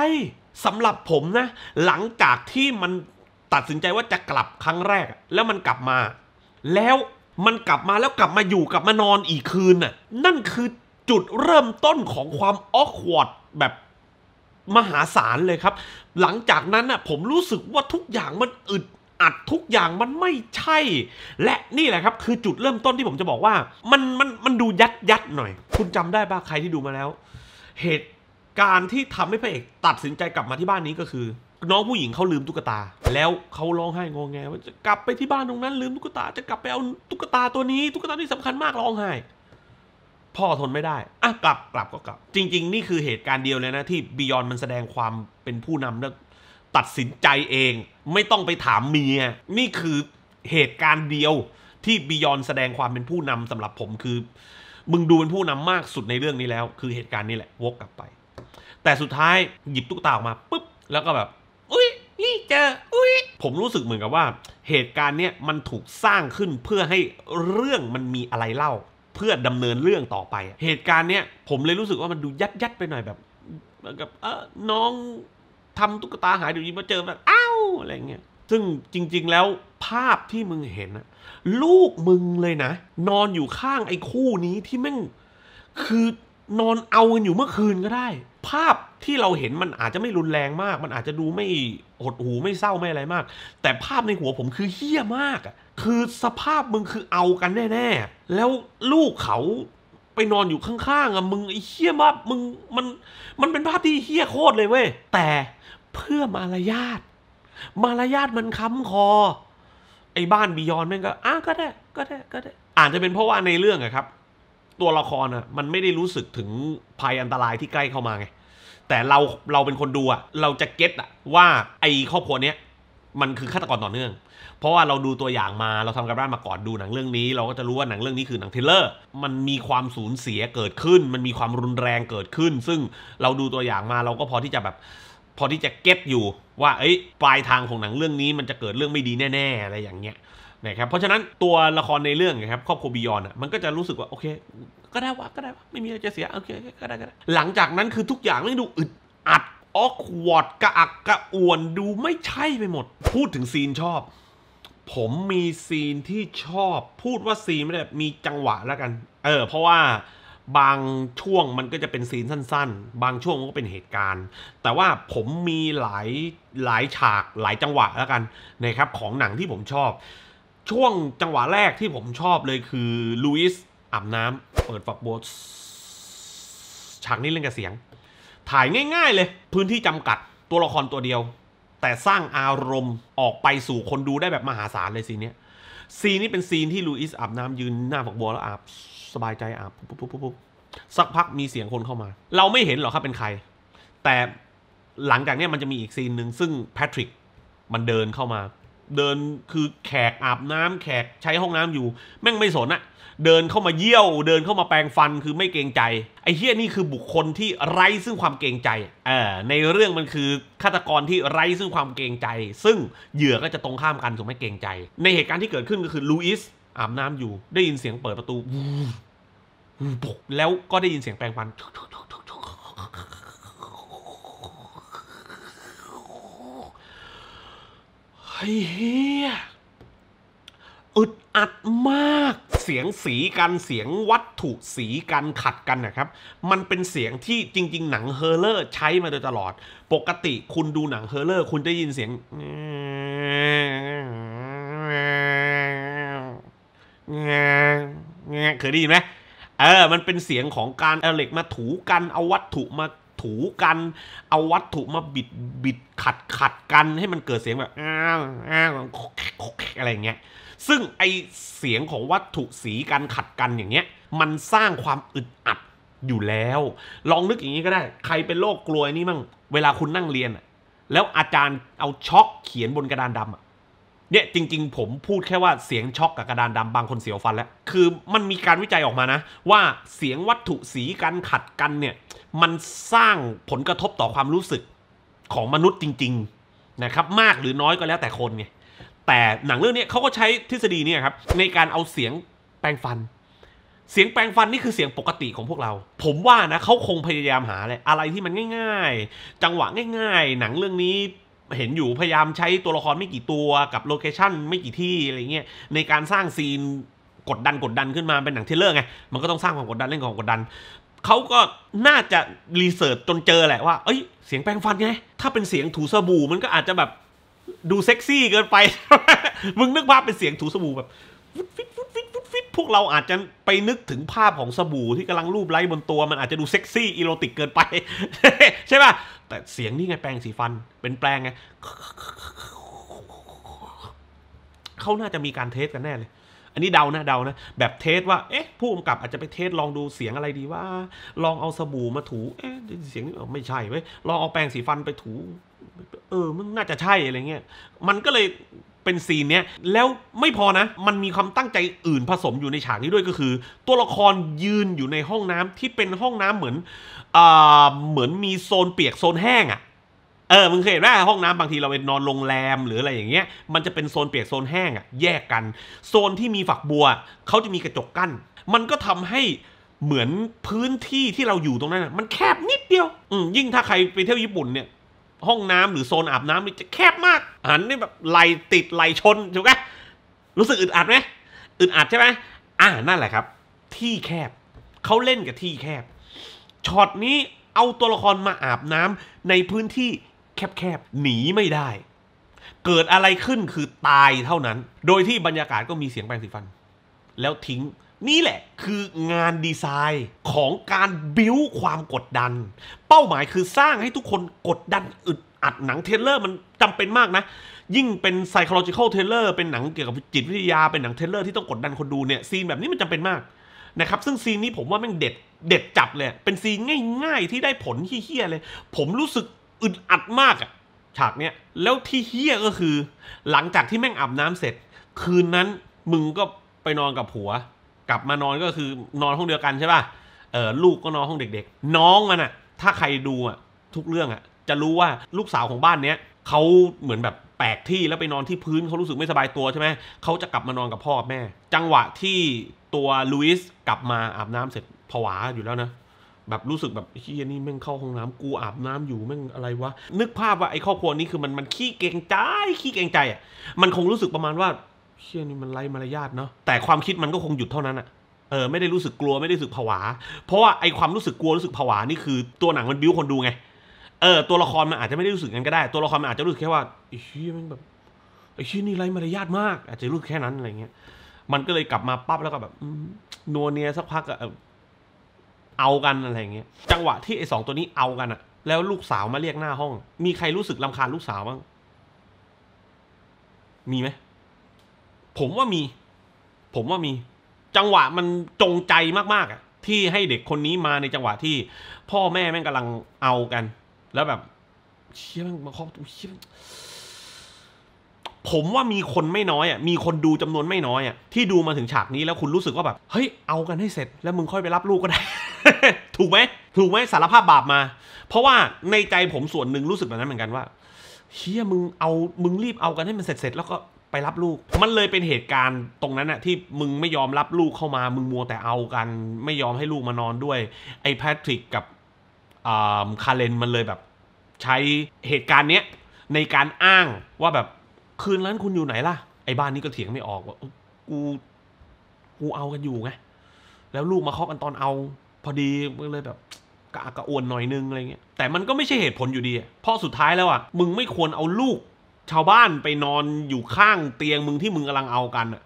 สำหรับผมนะ หลังจากที่มันตัดสินใจว่าจะกลับครั้งแรกแล้วมันกลับมาแล้วมันกลับมาแล้วกลับมาอยู่กลับมานอนอีกคืนน่ะนั่นคือจุดเริ่มต้นของความออควอดแบบมหาศาลเลยครับ หลังจากนั้นน่ะผมรู้สึกว่าทุกอย่างมันอึดอัดทุกอย่างมันไม่ใช่ และนี่แหละครับคือจุดเริ่มต้นที่ผมจะบอกว่า มันมันมันดูยัดยัดหน่อย คุณจำได้ป่ะใครที่ดูมาแล้ว เหตุการณ์ที่ทำให้พระเอกตัดสินใจกลับมาที่บ้านนี้ก็คือน้องผู้หญิงเขาลืมตุ๊กตา แล้วเขาร้องไห้งองแงว่าจะกลับไปที่บ้านตรงนั้นลืมตุ๊กตาจะกลับไปเอาตุ๊กตาตัวนี้ตุ๊กตาที่สำคัญมากร้องไห้ พ่อทนไม่ได้อ่ะกลับกลับก็กลับ จริงๆ นี่คือเหตุการณ์เดียวเลยนะ ที่บิยอนมันแสดงความเป็นผู้นำแล้วตัดสินใจเองไม่ต้องไปถามเมีย นี่คือเหตุการณ์เดียวที่บิยอนแสดงความเป็นผู้นำสำหรับผมคือมึงดูเป็นผู้นำมากสุดในเรื่องนี้แล้ว คือเหตุการณ์นี้แหละวกกลับไป แต่สุดท้ายหยิบตุ๊กตาออกมาปุ๊บแล้วก็แบบจออุ้ยผมรู้สึกเหมือนกับว่า เหตุการณ์เนี้ยมันถูกสร้างขึ้นเพื่อให้เรื่องมันมีอะไรเล่า เพื่อดำเนินเรื่องต่อไป เหตุการณ์เนี้ยผมเลยรู้สึกว่ามันดูยัดยัดไปหน่อยแบบ กับ เออน้องทำตุ๊กตาหายเดี๋ยวนี้มาเจอแบบอ้าวอะไรเงี้ยซึ่งจริงๆแล้วภาพที่มึงเห็นะลูกมึงเลยนะนอนอยู่ข้างไอ้คู่นี้ที่แม่ง คือนอนเอากันอยู่เมื่อคืนก็ได้ภาพที่เราเห็นมันอาจจะไม่รุนแรงมาก มันอาจจะดูไม่หดหูไม่เศร้าไม่อะไรมาก แต่ภาพในหัวผมคือเฮี้ยมากอ่ะ คือสภาพมึงคือเอากันแน่ๆ แล้วลูกเขาไปนอนอยู่ข้างๆอ่ะ มึงไอ้เฮี้ยมากมึงมันมันเป็นภาพที่เฮี้ยโคตรเลยเว้ย แต่เพื่อมารยาท มารยาทมันค้ำคอ ไอ้บ้านบิยอนแม่งก็อ้าก็ได้ ก็ได้ก็ได้อาจจะเป็นเพราะว่าในเรื่องอะครับตัวละครอ่ะมันไม่ได้รู้สึกถึงภัยอันตรายที่ใกล้เข้ามาไง แต่เราเราเป็นคนดู อ่ะเราจะเก็ตอ่ะว่าไอ้ครอบครัวเนี้ยมันคือฆาตกรต่อเนื่อง เพราะว่าเราดูตัวอย่างมาเราทำกัรบ้านมาก่อนดูหนังเรื่องนี้ เราก็จะรู้ว่าหนังเรื่องนี้คือหนังเทเลอร์ มันมีความสูญเสียเกิดขึ้นมันมีความรุนแรงเกิดขึ้น ซึ่งเราดูตัวอย่างมาเราก็พอที่จะแบบพอที่จะเก็ตอยู่ว่าเอ้ยปลายทางของหนังเรื่องนี้ มันจะเกิดเรื่องไม่ดีแน่ ๆ อะไรอย่างเงี้ยนะครับ เพราะฉะนั้นตัวละครในเรื่องนะครับครอบครัวบิยอนมันก็จะรู้สึกว่า โอเค ก็ได้วะก็ได้วะไม่มีอะไรจะเสียโอเคก็ได้ก็ได้หลังจากนั้นคือทุกอย่างไม่ดูอึดอัดออกวอดกระอักกระอ่วนดูไม่ใช่ไปหมด พูดถึงซีนชอบ ผมมีซีนที่ชอบ พูดว่าซีนไม่ได้มีจังหวะแล้วกันเออเพราะว่าบางช่วงมันก็จะเป็นซีนสั้นๆ บางช่วงก็เป็นเหตุการณ์ แต่ว่าผมมีหลายหลายฉากหลายจังหวะแล้วกันนะครับ ของหนังที่ผมชอบช่วงจังหวะแรกที่ผมชอบเลยคือลูอิสอาบน้ำเปิดฝักบัวฉากนี้เล่นกับเสียง ถ่ายง่ายๆเลยพื้นที่จำกัดตัวละครตัวเดียว แต่สร้างอารมณ์ออกไปสู่คนดูได้แบบมหาศาลเลยซีนนี้ซีนนี้เป็นซีนที่ลูอิสอาบน้ำยืนหน้าฝักบัวแล้วอาบสบายใจอาบปุ๊บปุ๊บปุ๊บสักพักมีเสียงคนเข้ามา เราไม่เห็นหรอกครับเป็นใคร แต่หลังจากนี้มันจะมีอีกซีนหนึ่งซึ่งแพทริกมันเดินเข้ามาเดินคือแขกอาบน้ำ แขกใช้ห้องน้ำอยู่แม่งไม่สนอะเดินเข้ามาเยี่ยว เดินเข้ามาแปลงฟันคือไม่เกรงใจไอ้เฮี้ยนี่คือบุคคลที่ไร้ซึ่งความเกรงใจเออในเรื่องมันคือฆาตกรที่ไร้ซึ่งความเกรงใจ ซึ่งเหยื่อก็จะตรงข้ามกันถูกไหมเกรงใจ ในเหตุการณ์ที่เกิดขึ้นก็คือลูอิสอาบน้ำอยู่ ได้ยินเสียงเปิดประตู แล้วก็ได้ยินเสียงแปลงฟันเฮียอึดอัดมาก เสียงสีกัน เสียงวัตถุ สีกันขัดกันนะครับ มันเป็นเสียงที่จริง ๆ หนังเฮอร์เลอร์ใช้มาโดยตลอด ปกติคุณดูหนังเฮอร์เลอร์คุณได้ยินเสียงเคยได้ยินไหมเออ มันเป็นเสียงของการเอาเหล็กมาถูกัน เอาวัตถุมาถูกัน เอาวัตถุมาบิดบิดขัดขัดกันให้มันเกิดเสียงแบบอ้าวอ้าวอะไรเงี้ย ซึ่งไอเสียงของวัตถุสีกัน ขัดกันอย่างเงี้ย มันสร้างความอึดอัดอยู่แล้ว ลองนึกอย่างนี้ก็ได้ ใครเป็นโรคกลัวนี่มั่งเวลาคุณนั่งเรียน แล้วอาจารย์เอาช็อกเขียนบนกระดานดำเนี่ยจริงๆ ผมพูดแค่ว่าเสียงช็อกกับกระดานดำบางคนเสียวฟันแล้วคือมันมีการวิจัยออกมานะ ว่าเสียงวัตถุสีกันขัดกันเนี่ยมันสร้างผลกระทบต่อความรู้สึกของมนุษย์จริงๆนะครับมากหรือน้อยก็แล้วแต่คนไงแต่หนังเรื่องนี้เขาก็ใช้ทฤษฎีนี่ครับ ในการเอาเสียงแปลงฟัน เสียงแปลงฟันนี่คือเสียงปกติของพวกเรา ผมว่านะเขาคงพยายามหาอะไรอะไรที่มันง่าย ๆ จังหวะง่าย ๆ หนังเรื่องนี้เห็นอยู่พยายามใช้ตัวละครไม่กี่ตัวกับโลเคชั่นไม่กี่ที่ อะไรเงี้ยในการสร้างซีนกดดันกดดันขึ้นมาเป็นหนังเทเลอร์ไง มันก็ต้องสร้างความกดดันเรื่องของกดดัน เขาก็น่าจะรีเสิร์ชจนเจอแหละว่าเอ้ยเสียงแปรงฟันไง ถ้าเป็นเสียงถูสบู่มันก็อาจจะแบบดูเซ็กซี่เกินไปมึงนึกภาพเป็นเสียงถูสบู่แบบฟิตฟิตฟตฟิตฟฟิตพวกเราอาจจะไปนึกถึงภาพของสบู่ที่กำลังรูปไล้บนตัว มันอาจจะดูเซ็กซี่อีโรติกเกินไปใช่ป่ะแต่เสียงนี่ไงแปลงสีฟัน เป็นแปลงไง เขาน่าจะมีการเทสกันแน่เลย อันนี้เดานะเดานะแบบเทสว่า เอ๊ะผู้กำกับอาจจะไปเทสลองดูเสียงอะไรดีว่าลองเอาสบู่มาถู เอ๊ะ เสียงไม่ใช่เว้ยลองเอาแปรงสีฟันไปถู เออมันน่าจะใช่อะไรเงี้ย มันก็เลยเป็นซีนเนี้ยแล้วไม่พอนะ มันมีความตั้งใจอื่นผสมอยู่ในฉากนี้ด้วยก็คือ ตัวละครยืนอยู่ในห้องน้ำที่เป็นห้องน้ำเหมือนเหมือนมีโซนเปียกโซนแห้งอ่ะเออมึงเคยเห็นไหมห้องน้ำบางทีเราไปนอนโรงแรมหรืออะไรอย่างเงี้ย มันจะเป็นโซนเปียกโซนแห้งอะแยกกันโซนที่มีฝักบัวเขาจะมีกระจกกั้นมันก็ทำให้เหมือนพื้นที่ที่เราอยู่ตรงนั้นมันแคบนิดเดียว อืยิ่งถ้าใครไปเที่ยวญี่ปุ่นเนี่ย ห้องน้ำหรือโซนอาบน้ำนี่จะแคบมากหันนี่แบบไหลติดไหลชนถูกไหมรู้สึกอึดอัดไหมอึดอัดใช่ไหมอ่านั่นแหละครับ ที่แคบ เขาเล่นกับที่แคบช็อตนี้เอาตัวละครมาอาบน้ำในพื้นที่แคบๆหนีไม่ได้ เกิดอะไรขึ้นคือตายเท่านั้น โดยที่บรรยากาศก็มีเสียงแปรงสีฟัน แล้วทิ้งนี่แหละคืองานดีไซน์ของการบิ้วความกดดัน เป้าหมายคือสร้างให้ทุกคนกดดันอึดอัดหนังเทเลอร์ มันจำเป็นมากนะ ยิ่งเป็น psychological thriller เป็นหนังเกี่ยวกับจิตวิทยา เป็นหนังเทเลอร์ที่ต้องกดดันคนดูเนี่ยซีนแบบนี้มันจำเป็นมากนะครับซึ่งซีนนี้ผมว่ามันเด็ดเด็ดจับเลย เป็นซีนง่าย ๆ ที่ได้ผลเฮี้ยเลย ผมรู้สึกอึดอัดมากอะฉากเนี้ย แล้วที่เฮี้ยก็คือ หลังจากที่แม่งอาบน้ำเสร็จ คืนนั้นมึงก็ไปนอนกับผัว กลับมานอนก็คือนอนห้องเดียวกันใช่ป่ะ เออลูกก็นอนห้องเด็ก ๆ น้องมันอะถ้าใครดูอะทุกเรื่องอะจะรู้ว่าลูกสาวของบ้านเนี้ยเขาเหมือนแบบแปลกที่แล้วไปนอนที่พื้นเขารู้สึกไม่สบายตัวใช่ไหมเขาจะกลับมานอนกับพ่อแม่จังหวะที่ตัวลุยส์กลับมาอาบน้ำเสร็จผวาอยู่แล้วนะแบบรู้สึกแบบเฮียนี่แม่งเข้าห้องน้ำกูอาบน้ำอยู่แม่งอะไรวะนึกภาพว่าไอ้ครอบครัวนี้คือมันมันขี้เกงใจขี้เกงใจอ่ะ มันคงรู้สึกประมาณว่าเฮียนี่มันไร้มารยาทเนาะแต่ความคิดมันก็คงหยุดเท่านั้นอ่ะเออไม่ได้รู้สึกกลัวไม่ได้รู้สึกผวา เพราะว่าไอ้ความรู้สึกกลัวรู้สึกผวานี่คือตัวหนังมันบิ้วคนดูไง เออตัวละครมันอาจจะไม่ได้รู้สึกงั้นก็ได้ ตัวละครมันอาจจะรู้สึกแค่ว่าไอ้ชี้มันแบบไอ้เชียนี่ไรมารยาทมาก อาจจะรู้แค่นั้นอะไรเงี้ยมันก็เลยกลับมาปั๊บแล้วก็แบบนัวเนียสักพักอะเอากันอะไรเงี้ย จังหวะที่ไอ้สองตัวนี้เอากันอะแล้วลูกสาวมาเรียกหน้าห้อง มีใครรู้สึกลำคาญลูกสาวบ้างมีไหมผมว่ามี ผมว่ามี จังหวะมันจงใจมากๆ อ่ะ ที่ให้เด็กคนนี้มาในจังหวะที่ พ่อแม่แม่งกำลังเอากัน แล้วแบบเชี่ยมันมาเคาะประตเชี่ยผมว่ามีคนไม่น้อยอ่ะมีคนดูจำนวนไม่น้อยอ่ะที่ดูมาถึงฉากนี้แล้วคุณรู้สึกว่าแบบเฮ้ยเอากันให้เสร็จแล้วมึงค่อยไปรับลูกก็ได้ถูกไหมถูกไหมสารภาพบาปมา เพราะว่าในใจผมส่วนหนึ่งรู้สึกแบบนั้นเหมือนกันว่าเฮียมึงเอามึงรีบเอากันให้มันเสร็จๆแล้วก็ไปรับลูกมันเลยเป็นเหตุการณ์ตรงนั้นอะที่มึงไม่ยอมรับลูกเข้ามา มึงมัวแต่เอากันไม่ยอมให้ลูกมานอนด้วยไอ้แพทริกกับคาเลนมันเลยแบบ ใช้เหตุการณ์เนี้ยในการอ้างว่าแบบคืนนั้นคุณอยู่ไหนล่ะไอ้บ้านนี้ก็เถียงไม่ออกว่ากูกูเอากันอยู่ไงแล้วลูกมาเคาะกันตอนเอาพอดีมึงเลยแบบกะกะอ่วนหน่อยนึงอะไรเงี้ย แต่มันก็ไม่ใช่เหตุผลอยู่ดีเพราะสุดท้ายแล้วอ่ะมึงไม่ควรเอาลูก ชาวบ้านไปนอนอยู่ข้างเตียงมึงที่มึงกำลังเอากันอ่ะ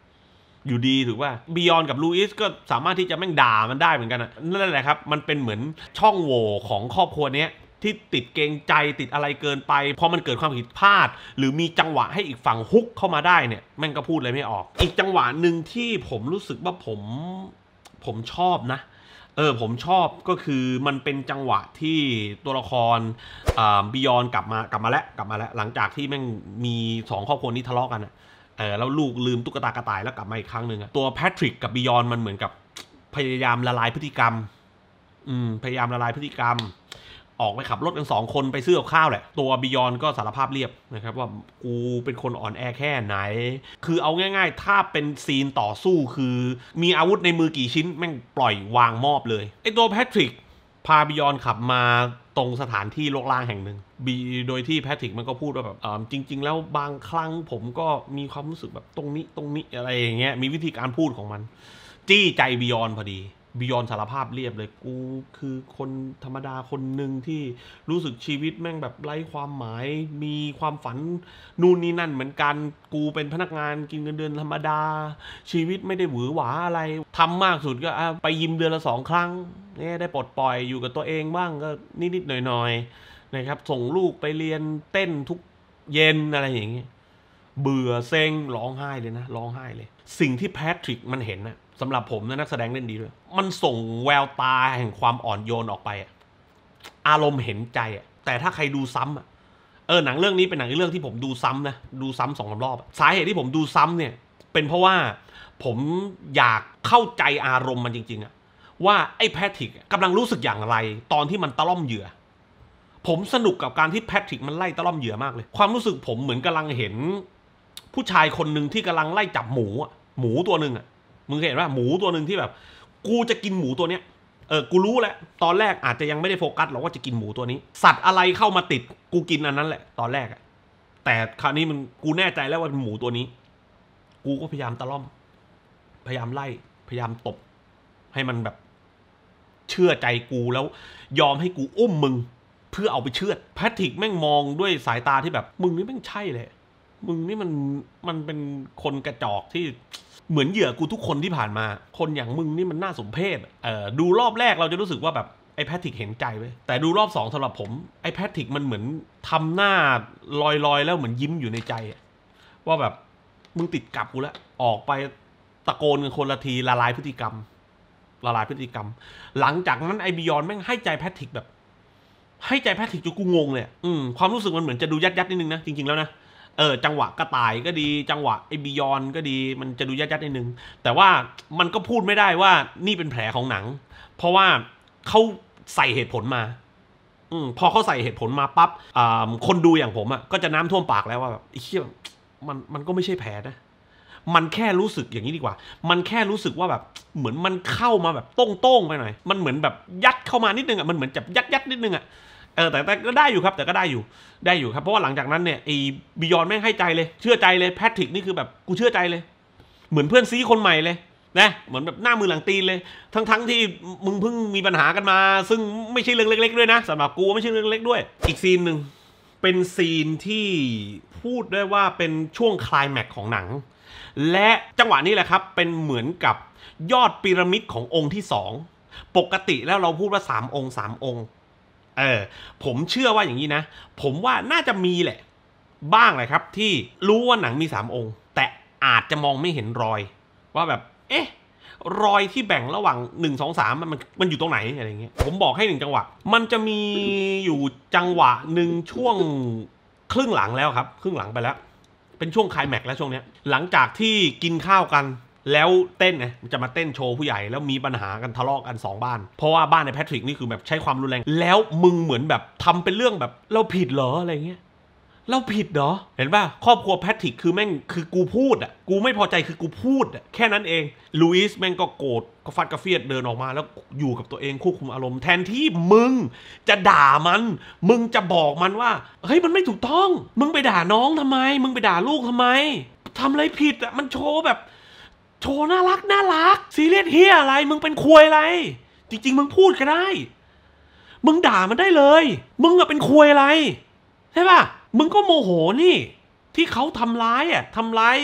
อยู่ดีถือว่าบิยอนกับลูอิสก็สามารถที่จะแม่งด่ามันได้เหมือนกันนนั่นแหละครับ มันเป็นเหมือนช่องโหว่ของครอบครัวเนี้ยที่ติดเกงใจติดอะไรเกินไปพอมันเกิดความผิดพลาด หรือมีจังหวะให้อีกฝั่งฮุกเข้ามาได้เนี่ยแม่งก็พูดเลยไม่ออก อีกจังหวะหนึ่งที่ผมรู้สึกว่าผม ผมชอบนะเออผมชอบก็คือมันเป็นจังหวะที่ตัวละครบิยอนกลับมากลับมาแล้วกลับมาแล้วหลังจากที่แม่งมีสองครอบครัวนี้ทะเลาะกันอเออแล้วลูกลืมตุ๊กตากระต่ายแล้วกลับมาอีกครั้งหนึ่งตัวแพทริกกับบิยอนมันเหมือนกับพยายามละลายพฤติกรรม อืม พยายามละลายพฤติกรรมออกไปขับรถกันสองคนไปซื้อกับข้าวแหละ ตัวบิยอนก็สารภาพเรียบ นะครับว่ากูเป็นคนอ่อนแอแค่ไหน คือเอาง่ายๆ ถ้าเป็นซีนต่อสู้คือมีอาวุธในมือกี่ชิ้น แม่งปล่อยวางมอบเลยไอตัวแพทริกพาบิยอนขับมาตรงสถานที่โลกล่างแห่งหนึ่งบีโดยที่แพทริกมันก็พูดว่าแบบจริงๆ แล้วบางครั้งผมก็มีความรู้สึกแบบตรงนี้ตรงนี้อะไรอย่างเงี้ยมีวิธีการพูดของมันจี้ใจบิยอนพอดีบิยอนสารภาพเรียบเลยกูคือคนธรรมดาคนหนึ่งที่รู้สึกชีวิตแม่งแบบไร้ความหมาย มีความฝันนู่นนี่นั่นเหมือนกันกูเป็นพนักงานกินเงินเดือนธรรมดา ชีวิตไม่ได้หวือหวาอะไรทำมากสุดก็ไปยิมเดือนละสองครั้งเนี่ยได้ปลดปล่อยอยู่กับตัวเองบ้างก็นิดๆหน่อย ๆนะครับ ส่งลูกไปเรียนเต้นทุกเย็นอะไรอย่างเงี้ยเบื่อเซ็งร้องไห้เลยนะร้องไห้เลย สิ่งที่แพทริกมันเห็นนะสำหรับผมนะนักแสดงเล่นดีด้วย มันส่งแววตา แห่งความอ่อนโยนออกไป อารมณ์เห็นใจอะแต่ถ้าใครดูซ้ำอะเออหนังเรื่องนี้เป็นหนังเรื่องที่ผมดูซ้ำนะ ดูซ้ำสองสารอบ สาเหตุที่ผมดูซ้ำเนี่ย เป็นเพราะว่าผมอยากเข้าใจอารมณ์มันจริงๆอะว่าไอ้แพทริกกำลังรู้สึกอย่างไร ตอนที่มันตะล่อมเหยื่อ ผมสนุกกับการที่แพทริกมันไล่ตะล่อมเหยื่อมากเลย ความรู้สึกผมเหมือนกำลังเห็น ผู้ชายคนหนึ่งที่กำลังไล่จับหมู หมูตัวหนึ่งอะมึงเคยเห็นว่าหมูตัวหนึ่งที่แบบ กูจะกินหมูตัวเนี้ย เออ กูรู้แหละตอนแรกอาจจะยังไม่ได้โฟกัสหรอกว่าจะกินหมูตัวนี้ สัตว์อะไรเข้ามาติดกูกินอันนั้นแหละตอนแรกอะแต่คราวนี้มันกูแน่ใจแล้วว่าเป็นหมูตัวนี้ กูก็พยายามตะล่อม พยายามไล่พยายามตบ ให้มันแบบ เชื่อใจกูแล้ว ยอมให้กูอุ้มมึง เพื่อเอาไปเชื่อดแพทริกแม่งมองด้วยสายตาที่แบบ มึงนี่แม่งใช่เลยมึงนี่มันมันเป็นคนกระจอกที่เหมือนเหยื่อกูทุกคนที่ผ่านมา คนอย่างมึงนี่มันน่าสมเพชเออดูรอบแรกเราจะรู้สึกว่าแบบไอ้แพทิกเห็นใจไว้แต่ดูรอบสองสำหรับผมไอ้แพทิกมันเหมือนทำหน้าลอยลอยแล้วเหมือนยิ้มอยู่ในใจ ว่าแบบมึงติดกับกูแล้วออกไปตะโกนกันคนละที ละลายพฤติกรรมละลายพฤติกรรม หลังจากนั้นไอบิยอนแม่งให้ใจแพทิกแบบ ให้ใจแพทิกจนกูงงเลยอืมความรู้สึกมันเหมือนจะดูยัดยัดนิดนึงนะจริงๆแล้วนะเออ จังหวะกระต่ายก็ดี จังหวะไอ้บิยอนก็ดี มันจะดูยัดยัดนิดนึง แต่ว่ามันก็พูดไม่ได้ว่านี่เป็นแผลของหนัง เพราะว่าเขาใส่เหตุผลมาอพอเขาใส่เหตุผลมาปั๊บคนดูอย่างผมอะ่ะก็จะน้ำท่วมปากแล้วว่าแบบเฮียมันมันก็ไม่ใช่แผลนะ มันแค่รู้สึกอย่างนี้ดีกว่า มันแค่รู้สึกว่าแบบเหมือนมันเข้ามาแบบต้งๆไปหน่อย มันเหมือนแบบยัดเข้ามานิดนึงอ่ะมันเหมือนจับยัดยัดนิดนึงอ่ะเออแต่แต่ก็ได้อยู่ครับแต่ก็ได้อยู่ได้อยู่ครับเพราะว่าหลังจากนั้นเนี่ยไอ้บิยอนแม่งให้ใจเลยเชื่อใจเลยแพทริกนี่คือแบบกูเชื่อใจเลย เหมือนเพื่อนซีคนใหม่เลยนะเหมือนแบบหน้ามือหลังตีนเลย ทั้งทั้งที่มึงเพิ่งมีปัญหากันมาซึ่งไม่ใช่เรื่องเล็กๆด้วยนะสำหรับกูไม่ใช่เรื่องเล็กด้วยอีกซีนหนึ่งเป็นซีนที่พูดได้ว่าเป็นช่วงคลายแม็กของหนัง และจังหวะนี้แหละครับเป็นเหมือนกับยอดพีระมิดขององค์ที่ 2 ปกติแล้วเราพูดว่า 3 องค์ 3 องค์เออผมเชื่อว่าอย่างนี้นะ ผมว่าน่าจะมีแหละ บ้างเลยครับ ที่รู้ว่าหนังมี3องค์แต่อาจจะมองไม่เห็นรอย ว่าแบบ เอ๊ะรอยที่แบ่งระหว่าง1 2 3มันมันอยู่ตรงไหนอะไรเงี้ยผมบอกให้หนึ่งจังหวะมันจะมีอยู่จังหวะหนึ่งช่วงครึ่งหลังแล้วครับครึ่งหลังไปแล้ว เป็นช่วงคลายแม็กแล้วช่วงเนี้ย หลังจากที่กินข้าวกันแล้วเต้นไงจะมาเต้นโชว์ผู้ใหญ่แล้วมีปัญหากันทะเลาะกันสองบ้าน เพราะว่าบ้านในแพทริกนี่คือแบบใช้ความรุนแรงแล้วมึงเหมือนแบบทำเป็นเรื่องแบบ เราผิดเหรออะไรเงี้ยเราผิดเหรอ เห็นป่ะครอบครัวแพทริกคือแม่งคือกูพูดอ่ะกูไม่พอใจคือกูพูดอ่ะแค่นั้นเองลูอิสแม่งก็โกรธก็ฟัดกาแฟเดินออกมา แล้วอยู่กับตัวเองควบคุมอารมณ์แทนที่มึง จะด่ามัน มึงจะบอกมันว่าเฮ้ยมันไม่ถูกต้องมึงไปด่าน้องทำไม มึงไปด่าลูกทำไมทำอะไรผิดอ่ะมันโชว์แบบโชว์น่ารักน่ารักซีเรียสเฮียอะไร มึงเป็นควยอะไร จริง ๆ มึงพูดก็ได้ มึงด่ามันได้เลย มึงอะเป็นควยอะไร ใช่ป่ะ มึงก็โมโหนี่ ที่เขาทำร้ายอะทำร้าย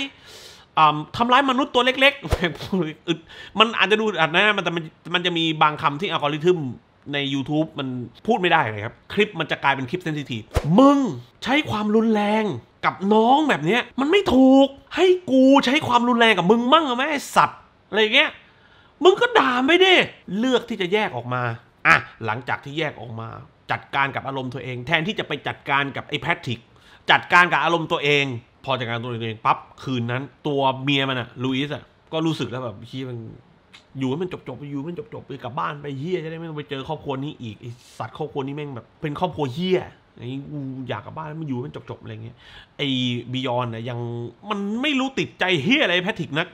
ทำร้ายมนุษย์ตัวเล็กๆ มันอาจจะดูอัดนะมันแต่มันมันจะมีบางคำที่อัลกอริทึมใน YouTube มันพูดไม่ได้เลยครับ คลิปมันจะกลายเป็นคลิปเซนซิทีฟมึงใช้ความรุนแรงกับน้องแบบเนี้ยมันไม่ถูกให้กูใช้ความรุนแรงกับมึงมั่งอะแม่สัตว์อะไรเงี้ยมึงก็ด่าไม่ได้ เลือกที่จะแยกออกมา อ่ะ หลังจากที่แยกออกมา จัดการกับอารมณ์ตัวเอง แทนที่จะไปจัดการกับไอ้แพทริก จัดการกับอารมณ์ตัวเอง พอจัดการตัวเองปั๊บคืนนั้นตัวเมียมันอะลุยส์อะก็รู้สึกแล้วแบบชี้มันอยู่ให้มันจบจบอยู่มันจบจบไปกลับบ้านไปเฮียจะได้ไม่ต้องไปเจอครอบครัวนี้อีกไอสัตว์ครอบครัวนี้แม่งแบบเป็นครอบครัวเฮียอย่างนี้กูอยากกลับบ้านมันอยู่มันจบๆอะไรเงี้ยไอ้บิยอนนะยังมันไม่รู้ติดใจเฮียอะไรแพทริกนัก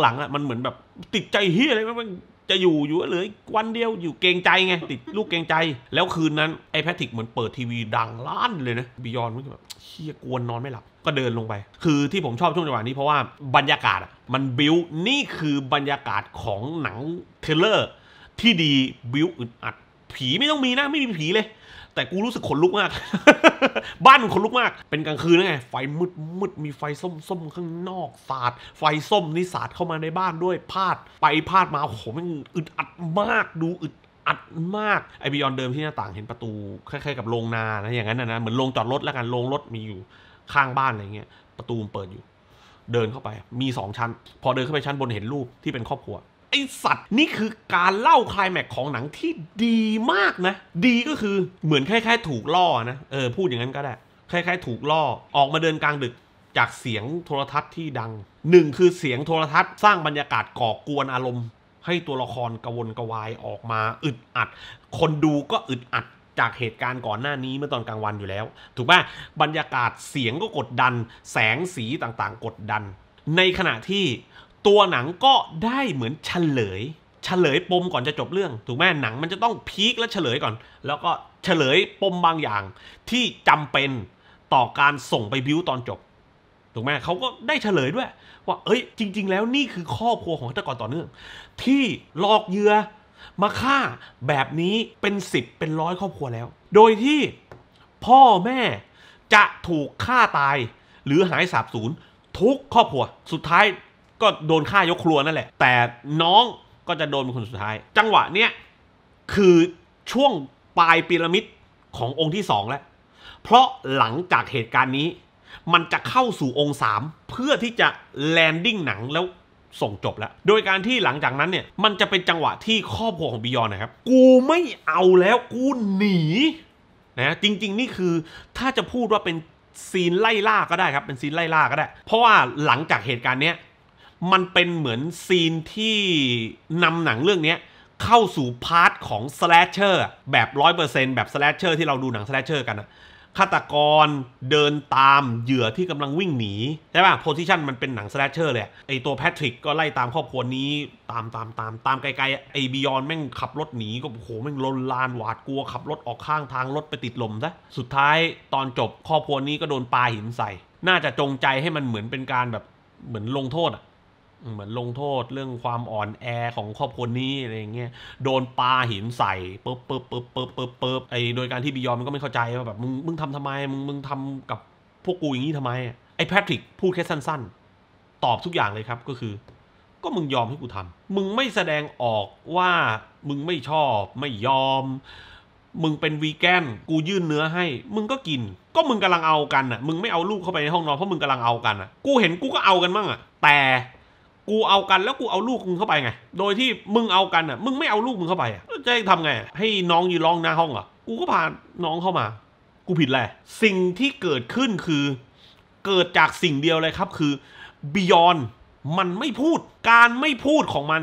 หลังๆอ่ะมันเหมือนแบบติดใจเฮียอะไรมันจะอยู่อยู่เหลือวันเดียวอยู่เกรงใจไงติดลูกเกรงใจแล้วคืนนั้นไอ้แพทริกเหมือนเปิดทีวีดังล้านเลยนะบิยอนมันแบบเฮียกวนนอนไม่หลับ ก็เดินลงไป คือที่ผมชอบช่วงจังหวะนี้เพราะว่า บรรยากาศมันบิวนี่คือบรรยากาศของหนังเทเลอร์ที่ดีบิวอึดอัดผีไม่ต้องมีนะไม่มีผีเลยแต่ กูรู้สึกขนลุกมาก บ้านมันขนลุกมาก เป็นกลางคืนไง ไฟมืดมืดมีไฟส้มส้มข้างนอก สาด ไฟส้มนี่สาดเข้ามาในบ้านด้วยพาดไป พาดมาโอ้โหมันอึดอัดมากดูอึดอัดมากไอบียอนเดิมที่หน้าต่างเห็นประตูคล้ายๆกับโรงนานะอย่างนั้นนะเหมือนโรงจอดรถแล้วกันโรงรถมีอยู่ข้างบ้านอะไรเงี้ยประตูมันเปิดอยู่ เดินเข้าไปมีสองชั้น พอเดินเข้าไปชั้นบนเห็นรูปที่เป็นครอบครัวไอสัตว์นี่คือการเล่าคลายแม็กของหนังที่ดีมากนะ ดีก็คือเหมือนคล้ายๆถูกล่อนะเออพูดอย่างนั้นก็ได้ คล้าย ๆ ถูกล่อออกมาเดินกลางดึกจากเสียงโทรทัศน์ที่ดังหนึ่งคือเสียงโทรทัศน์ สร้างบรรยากาศก่อกวนอารมณ์ ให้ตัวละครกระวนกระวายออกมาอึดอัด คนดูก็อึดอัดจากเหตุการณ์ก่อนหน้านี้เมื่อตอนกลางวันอยู่แล้ว ถูกป่ะบรรยากาศเสียงก็กดดัน แสงสีต่างๆ กดดัน ในขณะที่ตัวหนังก็ได้เหมือนเฉลย เฉลยปมก่อนจะจบเรื่อง ถูกไหมหนังมันจะต้องพีคและเฉลยก่อน แล้วก็เฉลยปมบางอย่าง ที่จำเป็นต่อการส่งไปบิวตอนจบ ถูกไหมเขาก็ได้เฉลยด้วย ว่าเอ้ยจริง ๆ แล้วนี่คือครอบครัวของฆาตกรต่อเนื่อง ที่หลอกเหยื่อมาฆ่าแบบนี้เป็นสิบเป็นร้อยครอบครัวแล้ว โดยที่พ่อแม่จะถูกฆ่าตายหรือหายสาบสูญทุกครอบครัวสุดท้ายก็โดนฆ่ายกครัวนั่นแหละ แต่น้องก็จะโดนเป็นคนสุดท้าย จังหวะเนี้ยคือช่วงปลายพีระมิดขององค์ที่สองแล้วเพราะหลังจากเหตุการณ์นี้ มันจะเข้าสู่องค์สามเพื่อที่จะแลนดิ้งหนังแล้วส่งจบแล้วโดยการที่หลังจากนั้นเนี่ย มันจะเป็นจังหวะที่ครอบครัวของบิยอนนะครับ กูไม่เอาแล้วกูหนีนะจริงๆนี่คือถ้าจะพูดว่าเป็นซีนไล่ล่าก็ได้ครับเป็นซีนไล่ล่าก็ได้ เพราะว่าหลังจากเหตุการณ์เนี้ยมันเป็นเหมือนซีนที่นำหนังเรื่องนี้เข้าสู่พาร์ทของสแลชเชอร์แบบร้อยเปอร์เซนต์แบบสแลชเชอร์ที่เราดูหนังสแลชเชอร์กันนะฆาตกรเดินตามเหยื่อที่กำลังวิ่งหนี ใช่ป่ะ โพสิชันมันเป็นหนังสแลชเชอร์เลยไอตัวแพทริกก็ไล่ตามครอบครัวนี้ตามตามตามตามไกลๆ ไอบิยอนแม่งขับรถหนี ก็โอ้โหแม่งลนลานหวาดกลัวขับรถออกข้างทางรถไปติดลมซะ สุดท้ายตอนจบครอบครัวนี้ก็โดนปาหินใส่ น่าจะจงใจให้มันเหมือนเป็นการแบบเหมือนลงโทษอะเหมือนลงโทษเรื่องความอ่อนแอของครอบครัวนี้อะไรเงี้ย โดนปาหินใส่ปึ๊บปึ๊บปึ๊บปึ๊บปึ๊บปึ๊บไอโดยการที่บิยอนมันก็ไม่เข้าใจว่าแบบมึงมึงทำทำไม มึงมึงทำกับพวกกูอย่างนี้ทำไมไอแพทริกพูดแค่สั้นๆ ตอบทุกอย่างเลยครับก็คือ ก็มึงยอมให้กูทำมึงไม่แสดงออกว่ามึงไม่ชอบไม่ยอม มึงเป็นวีแกน กูยื่นเนื้อให้ มึงก็กิน ก็มึงกำลังเอากันอ่ะมึงไม่เอาลูกเข้าไปในห้องนอนเพราะมึงกำลังเอากันอ่ะกูเห็นกูก็เอากันมั่งอ่ะแต่กูเอากันแล้วกูเอาลูกมึงเข้าไปไง โดยที่มึงเอากันอ่ะ มึงไม่เอาลูกมึงเข้าไปอ่ะ จะทำไง ให้น้องยืนร้องหน้าห้องอ่ะกูก็พาน้องเข้ามา กูผิดแหละ สิ่งที่เกิดขึ้นคือ เกิดจากสิ่งเดียวเลยครับ คือบิยอน มันไม่พูด การไม่พูดของมัน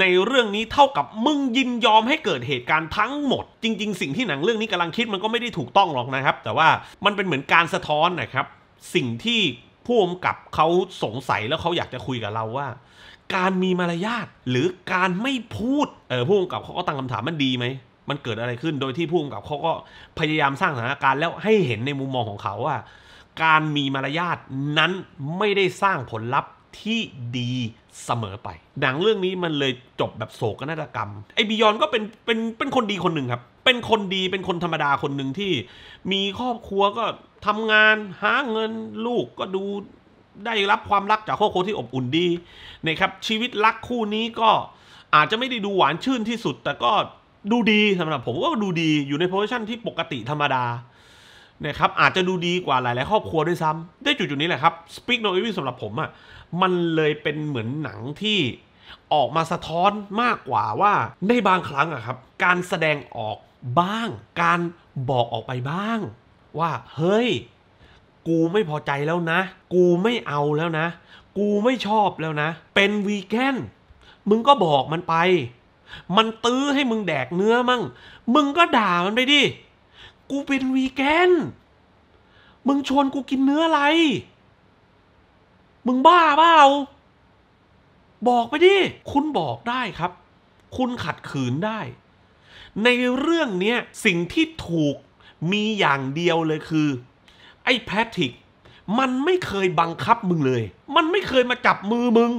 ในเรื่องนี้เท่ากับมึงยินยอมให้เกิดเหตุการณ์ทั้งหมด จริงๆสิ่งที่หนังเรื่องนี้กำลังคิดมันก็ไม่ได้ถูกต้องหรอกนะครับ แต่ว่ามันเป็นเหมือนการสะท้อนนะครับ สิ่งที่ผู้กำกับเขาสงสัยแล้วเขาอยากจะคุยกับเราว่า การมีมารยาทหรือการไม่พูดเออผู้กำกับเขาก็ตั้งคำถามมันดีไหมมันเกิดอะไรขึ้นโดยที่ผู้กำกับเขาก็พยายามสร้างสถานการณ์แล้วให้เห็นในมุมมองของเขาว่า การมีมารยาทนั้นไม่ได้สร้างผลลัพธ์ที่ดีเสมอไปหนังเรื่องนี้มันเลยจบแบบโศกนาฏกรรมไอ้บิยอนก็เป็นเป็นเป็นคนดีคนหนึ่งครับเป็นคนดีเป็นคนธรรมดาคนหนึ่งที่มีครอบครัวก็ทำงานหาเงินลูกก็ดูได้รับความรักจาก ครอบครัวที่อบอุ่นดีนะครับ ชีวิตรักคู่นี้ก็อาจจะไม่ได้ดูหวานชื่นที่สุด แต่ก็ดูดีสำหรับผมก็ดูดีอยู่ในโพสชั่นที่ปกติธรรมดานะครับอาจจะดูดีกว่าหลายๆครอบครัวด้วยซ้ำได้จุดจุดนี้แหละครับ Speak No Evil สำหรับผมอะ่ะมันเลยเป็นเหมือนหนังที่ออกมาสะท้อนมากกว่าว่าในบางครั้งอะครับการแสดงออกบ้างการบอกออกไปบ้าง ว่าเฮ้ยกูไม่พอใจแล้วนะ กูไม่เอาแล้วนะ กูไม่ชอบแล้วนะ เป็นวีแกนมึงก็บอกมันไป มันตื้อให้มึงแดกเนื้อมั่งมึงก็ด่ามันไปดิกูเป็นวีแกนมึงชวนกูกินเนื้ออะไร มึงบ้าเปล่าบอกไปดิคุณบอกได้ครับ คุณขัดขืนได้ในเรื่องนี้สิ่งที่ถูกมีอย่างเดียวเลยคือไอ้แพทริกมันไม่เคยบังคับมึงเลย มันไม่เคยมาจับมือมึง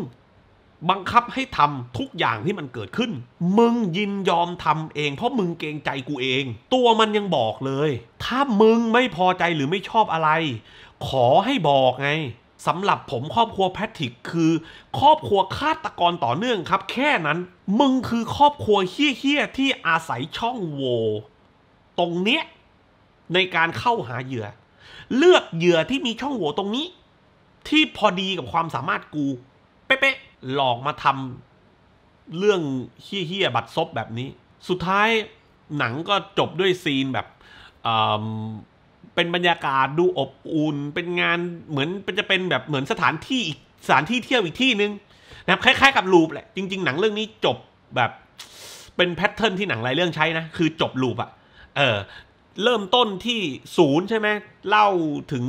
บังคับให้ทำทุกอย่างที่มันเกิดขึ้น มึงยินยอมทำเองเพราะมึงเกรงใจกูเอง ตัวมันยังบอกเลย ถ้ามึงไม่พอใจหรือไม่ชอบอะไร ขอให้บอกไงสำหรับผมครอบครัวแพทริกคือครอบครัวฆาตกรต่อเนื่องครับ แค่นั้นมึงคือครอบครัวเฮี้ยๆ ที่อาศัยช่องโหว่ตรงเนี้ย ในการเข้าหาเหยื่อ เลือกเหยื่อที่มีช่องโหว่ตรงนี้ ที่พอดีกับความสามารถกู เป๊ะๆหลอกมาทำเรื่องเฮี้ยๆ บัตรซบแบบนี้ สุดท้ายหนังก็จบด้วยซีนแบบเป็นบรรยากาศดูอบอุ่นเป็นงานเหมือนเป็นจะเป็นแบบเหมือนสถานที่อีกสถานที่เที่ยวอีกที่นึงนะครับคล้ายๆกับลูปแหละ จริง ๆ หนังเรื่องนี้จบแบบเป็นแพทเทิร์นที่หนังหลายเรื่องใช้นะคือจบลูปอะเออเริ่มต้นที่ศูนย์ใช่ไหมเล่าถึง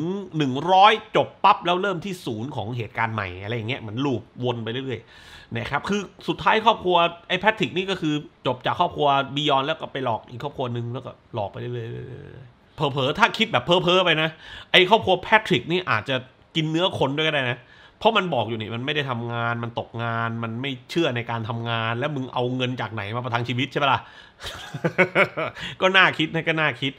100 จบปั๊บแล้วเริ่มที่ศูนย์ของเหตุการณ์ใหม่อะไรอย่างเงี้ยเหมือนลูปวนไปเรื่อยๆนะครับ คือสุดท้ายครอบครัวไอ้แพทริกนี่ก็คือจบจากครอบครัวบียอนแล้วก็ไปหลอกอีกครอบครัวหนึ่งแล้วก็หลอกไปเรื่อยๆเผลอๆ ถ้าคิดแบบเพ้อๆ ไปนะ ไอ้ครอบครัวแพทริก นี่อาจจะกินเนื้อคนด้วยก็ได้นะ เพราะมันบอกอยู่นี่มันไม่ได้ทำงานมันตกงานมันไม่เชื่อในการทำงาน แล้วมึงเอาเงินจากไหนมาประทังชีวิตใช่ปะล่ะก็น่าคิดนะก็น่าคิด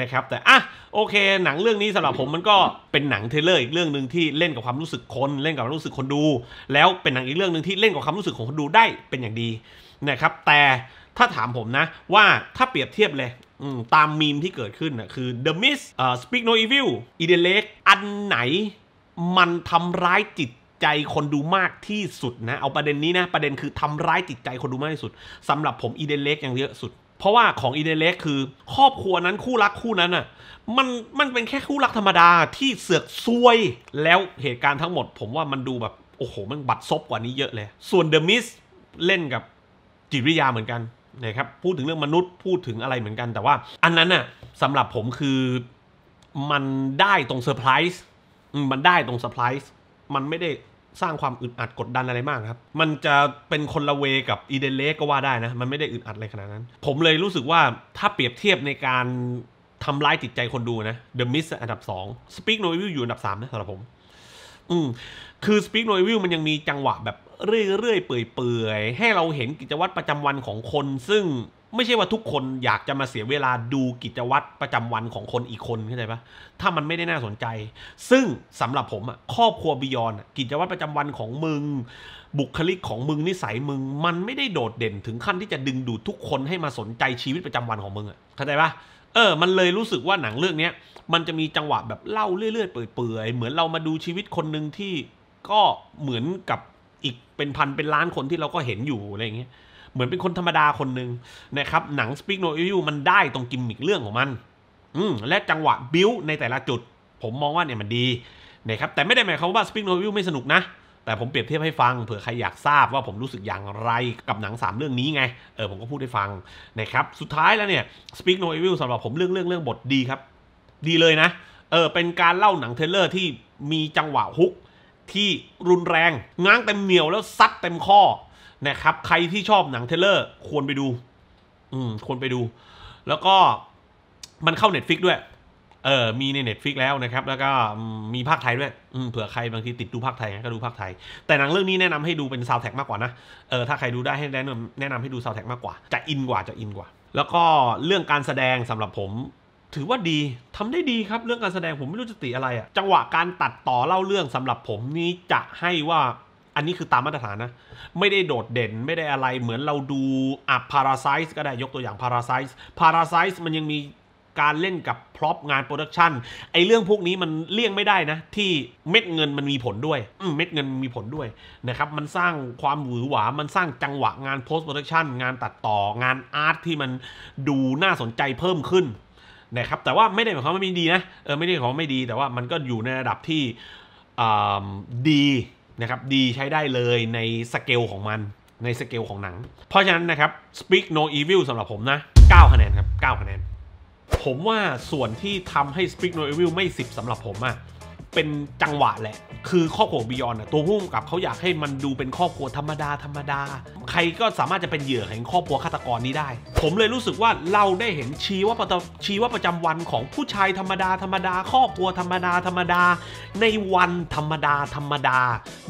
นะครับ แต่อ่ะโอเค หนังเรื่องนี้สำหรับผมมันก็เป็นหนังเทเลอร์อีกเรื่องหนึ่งที่เล่นกับความรู้สึกคนเล่นกับความรู้สึกคนดู แล้วเป็นหนังอีกเรื่องหนึ่งที่เล่นกับความรู้สึกของคนดูได้เป็นอย่างดีนะครับแต่ถ้าถามผมนะว่าถ้าเปรียบเทียบเลยตามมีมที่เกิดขึ้นนะคือ The Mist ่ h Speak No Evil Eden l a k อันไหน มันทำร้ายจิตใจคนดูมากที่สุดนะ เอาประเด็นนี้นะ ประเด็นคือทำร้ายจิตใจคนดูมากที่สุดสำหรับผมอ d e ด l ล k กอย่างเยอะสุด เพราะว่าของอีเดเล็กคือครอบครัวนั้นคู่รักคู่นั้นอ่ะมันมันเป็นแค่คู่รักธรรมดาที่เสือกซวย แล้วเหตุการณ์ทั้งหมด ผมว่ามันดูแบบโอ้โหมันบัดซบกว่านี้เยอะเลยส่วนเดอะมิสเล่นกับจิตวิทยาเหมือนกันนะครับพูดถึงเรื่องมนุษย์พูดถึงอะไรเหมือนกัน แต่ว่า อันนั้นน่ะสำหรับผมคือมันได้ตรงเซอร์ไพรส์มันได้ตรงเซอร์ไพรส์มันไม่ได้สร้างความอึดอัดกดดันอะไรมากครับ มันจะเป็นคนละเวกับอีเดนเลสก็ว่าได้นะ มันไม่ได้อึดอัดอะไรขนาดนั้น ผมเลยรู้สึกว่าถ้าเปรียบเทียบในการทำร้ายจิตใจคนดูนะ The m i s สอันดับ 2 Speak No Evil อยู่อันดับ3นะสำหรับผม อืม คือ Speak No Evil มันยังมีจังหวะแบบเรื่อยๆเปื่อยๆให้เราเห็นกิจวัตรประจำวันของคน ซึ่งไม่ใช่ว่าทุกคนอยากจะมาเสียเวลาดูกิจวัตรประจำวันของคนอีกคนเข้าใจปะถ้ามันไม่ได้น่าสนใจ ซึ่งสำหรับผมอะครอบครัวบิยอนกิจวัตรประจำวันของมึงบุคลิกของมึงนิสัยมึงมันไม่ได้โดดเด่นถึงขั้นที่จะดึงดูดทุกคนให้มาสนใจชีวิตประจำวันของมึงอะเข้าใจปะเออ มันเลยรู้สึกว่าหนังเรื่องนี้มันจะมีจังหวะแบบเล่าเรื่อย ๆเปื่อยๆเหมือนเรามาดูชีวิตคนหนึ่งที่ก็เหมือนกับอีกเป็นพันเป็นล้านคนที่เราก็เห็นอยู่อะไรอย่างเงี้ยเหมือนเป็นคนธรรมดาคนหนึ่งนะครับหนัง Speak No Evil มันได้ตรงกิมมิกเรื่องของมัน อืมและจังหวะบิวในแต่ละจุด ผมมองว่าเนี่ยมันดีนะครับแต่ไม่ได้หมายความว่า Speak No Evil ไม่สนุกนะ แต่ผมเปรียบเทียบให้ฟังเผื่อใครอยากทราบว่าผมรู้สึกอย่างไรกับหนัง3เรื่องนี้ไงเออผมก็พูดให้ฟังนะครับสุดท้ายแล้วเนี่ย Speak No Evil สำหรับผมเรื่องเรื่องเรื่องบทดีครับ ดีเลยนะเออเป็นการเล่าหนังเทเลอร์ที่มีจังหวะฮุกที่รุนแรงง้างเต็มเหนียวแล้วซัดเต็มข้อนะครับ ใครที่ชอบหนังเทเลอร์ควรไปดู อืมควรไปดู แล้วก็มันเข้า Netflix ด้วยเออมีใน Netflix แล้วนะครับ แล้วก็มีภาคไทยด้วยเผื่อใครบางทีติดดูภาคไทยก็ดูภาคไทยแต่หนังเรื่องนี้แนะนำให้ดูเป็นซาวแท็กมากกว่านะเออถ้าใครดูได้ให้แนะนำแนะนำให้ดูซาวแท็กมากกว่าจะอินกว่าจะอินกว่าแล้วก็เรื่องการแสดงสำหรับผมถือว่าดีทำได้ดีครับ เรื่องการแสดงผมไม่รู้จะติอะไรอะจังหวะการตัดต่อเล่าเรื่องสำหรับผมนี่จะให้ว่า อันนี้คือตามมาตรฐานนะ ไม่ได้โดดเด่น ไม่ได้อะไร เหมือนเราดูอับพาราไซส์ก็ได้ยกตัวอย่างพาราไซส์พาราไซส์มันยังมีการเล่นกับพร็อพงานโปรดักชันไอเรื่องพวกนี้มันเลี่ยงไม่ได้นะ ที่เม็ดเงินมันมีผลด้วยเม็ดเงินมีผลด้วยนะครับ มันสร้างความหวือหวา มันสร้างจังหวะงานโพสต์โปรดักชันงานตัดต่อ งานอาร์ตที่มันดูน่าสนใจเพิ่มขึ้นนะครับแต่ว่าไม่ได้หมายความว่าไม่ดีนะเออไม่ได้ของไม่ดี แต่ว่ามันก็อยู่ในระดับที่ดีนะครับดีใช้ได้เลยในสเกลของมันในสเกลของหนัง เพราะฉะนั้นนะครับ Speak No Evil สำหรับผมนะ9คะแนนครับ9คะแนนผมว่าส่วนที่ทำให้ Speak No Evil ไม่ 10สำหรับผมอะเป็นจังหวะแหละ คือครอบครัวบิยอนตัวผู้กำกับเขาอยากให้มันดูเป็นครอบครัวธรรมดาธรรมดา ใครก็สามารถจะเป็นเหยื่อแห่งครอบครัวฆาตกรนี้ได้ ผมเลยรู้สึกว่าเราได้เห็นชีวะประชีวะประจำวันของผู้ชายธรรมดาธรรมดา ครอบครัวธรรมดาธรรมดา ในวันธรรมดา ธรรมดา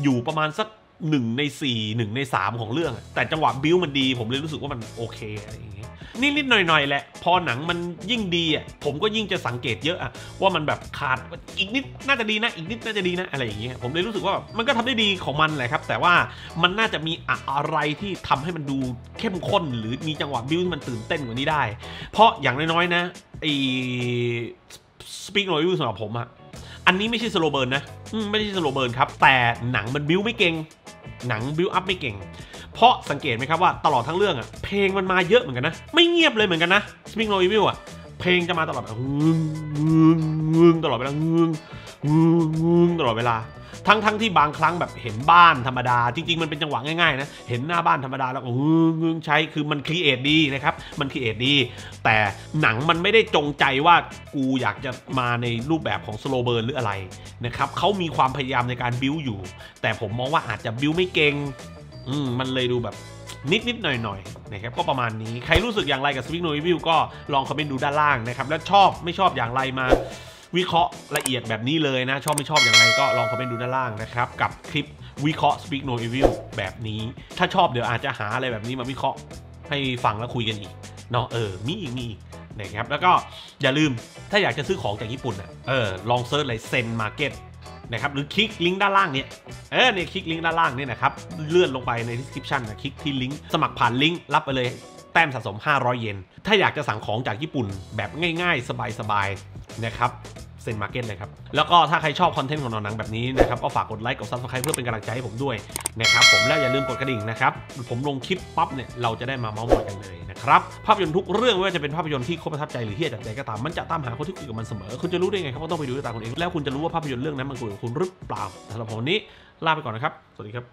อยู่ประมาณสักหนึ่งในสี่หนึ่งในสามของเรื่อง แต่จังหวะบิวมันดี ผมเลยรู้สึกว่ามันโอเคอะไรอย่างเงี้ยนิดๆ หน่อยๆ แหละ พอหนังมันยิ่งดีอ่ะ ผมก็ยิ่งจะสังเกตเยอะ อ่ะ ว่ามันแบบขาดอีกนิด น่าจะดีนะ อีกนิด น่าจะดีนะ อะไรอย่างเงี้ยผมเลยรู้สึกว่ามันก็ทำได้ดีของมันแหละครับ แต่ว่ามันน่าจะมีอะไรที่ทำให้มันดูเข้มข้นหรือมีจังหวะบิวที่มันตื่นเต้นกว่านี้ได้ เพราะอย่างน้อยๆ นะไอ้สปีกโนยูสำหรับผมอะอันนี้ไม่ใช่สโลเบิร์นนะไม่ใช่สโลเบิร์นครับ แต่หนังมันบิวไม่เก่ง หนังบิวอัพไม่เก่ง เพราะสังเกตไหมครับว่าตลอดทั้งเรื่องอะเพลงมันมาเยอะเหมือนกันนะ ไม่เงียบเลยเหมือนกันนะสปริงโนอีวิวอะเพลงจะมาตลอดแบบงึงงึงตลอดปแลวงึงตลอดเวลา ทั้งทั้งที่บางครั้งแบบเห็นบ้านธรรมดา จริงๆมันเป็นจังหวะง่าย ๆ นะ เห็นหน้าบ้านธรรมดาแล้วก็งึงใช้ คือมันครีเอทดีนะครับ มันครีเอทดี แต่หนังมันไม่ได้จงใจว่ากูอยากจะมาในรูปแบบของสโลเบิร์นหรืออะไร นะครับเขามีความพยายามในการบิวอยู่ แต่ผมมองว่าอาจจะบิวไม่เก่งอืมมันเลยดูแบบนิดนิดหน่อยหน่อยนะครับก็ประมาณนี้ใครรู้สึกอย่างไรกับสวิงโนวิว ก็ลองคอมเมนต์ดูด้านล่างนะครับแล้วชอบไม่ชอบอย่างไรมาวิเคราะห์ละเอียดแบบนี้เลยนะ ชอบไม่ชอบอย่างไรก็ลองคอมเมนต์ดูด้านล่างนะครับ กับคลิปวิเคราะห์ Speak No Evil แบบนี้ ถ้าชอบเดี๋ยวอาจจะหาอะไรแบบนี้มาวิเคราะห์ให้ฟังแล้วคุยกันอีกเนาะเออ มีอีกมี นะครับ แล้วก็อย่าลืมถ้าอยากจะซื้อของจากญี่ปุ่นอ่ะเออ ลองเซิร์ชเลยเซนมาร์เก็ตนะครับ หรือคลิกลิงก์ด้านล่างเนี่ยเออเนี่ยคลิกลิงก์ด้านล่างเนี่ยนะครับเลื่อนลงไปในดีสคริปชันนะคลิกที่ลิงก์สมัครผ่านลิงก์รับไปเลยแต้มสะสม 500 เยน ถ้าอยากจะสั่งของจากญี่ปุ่นแบบง่ายๆ สบายๆ นะครับเซนมาร์เก็ตเลยครับ แล้วก็ถ้าใครชอบคอนเทนต์ของนอนหนังแบบนี้นะครับก็ฝากกดไลค์ กดซับสไครต์เพื่อเป็นกำลังใจให้ผมด้วย นะครับ ผมแล้วอย่าลืมกดกระดิ่งนะครับ ผมลงคลิปปั๊บเนี่ย เราจะได้มาเมาส์มอยกันเลยนะครับ ภาพยนตร์ทุกเรื่องไม่ว่าจะเป็นภาพยนตร์ที่โคตรประทับใจหรือที่จากใจก็ตามมันจะตามหาคนที่คุยกับมันเสมอ คุณจะรู้ได้ไงครับว่าต้องไปดูด้วยตาคุณเองแล้วคุณจะรู้ว่าภาพยนตร์เรื่องนั้นมันคุยกับคุณหรือเปล่าสำหรับผมนี้ลาไปก่อนนะครับสวัสดีครับ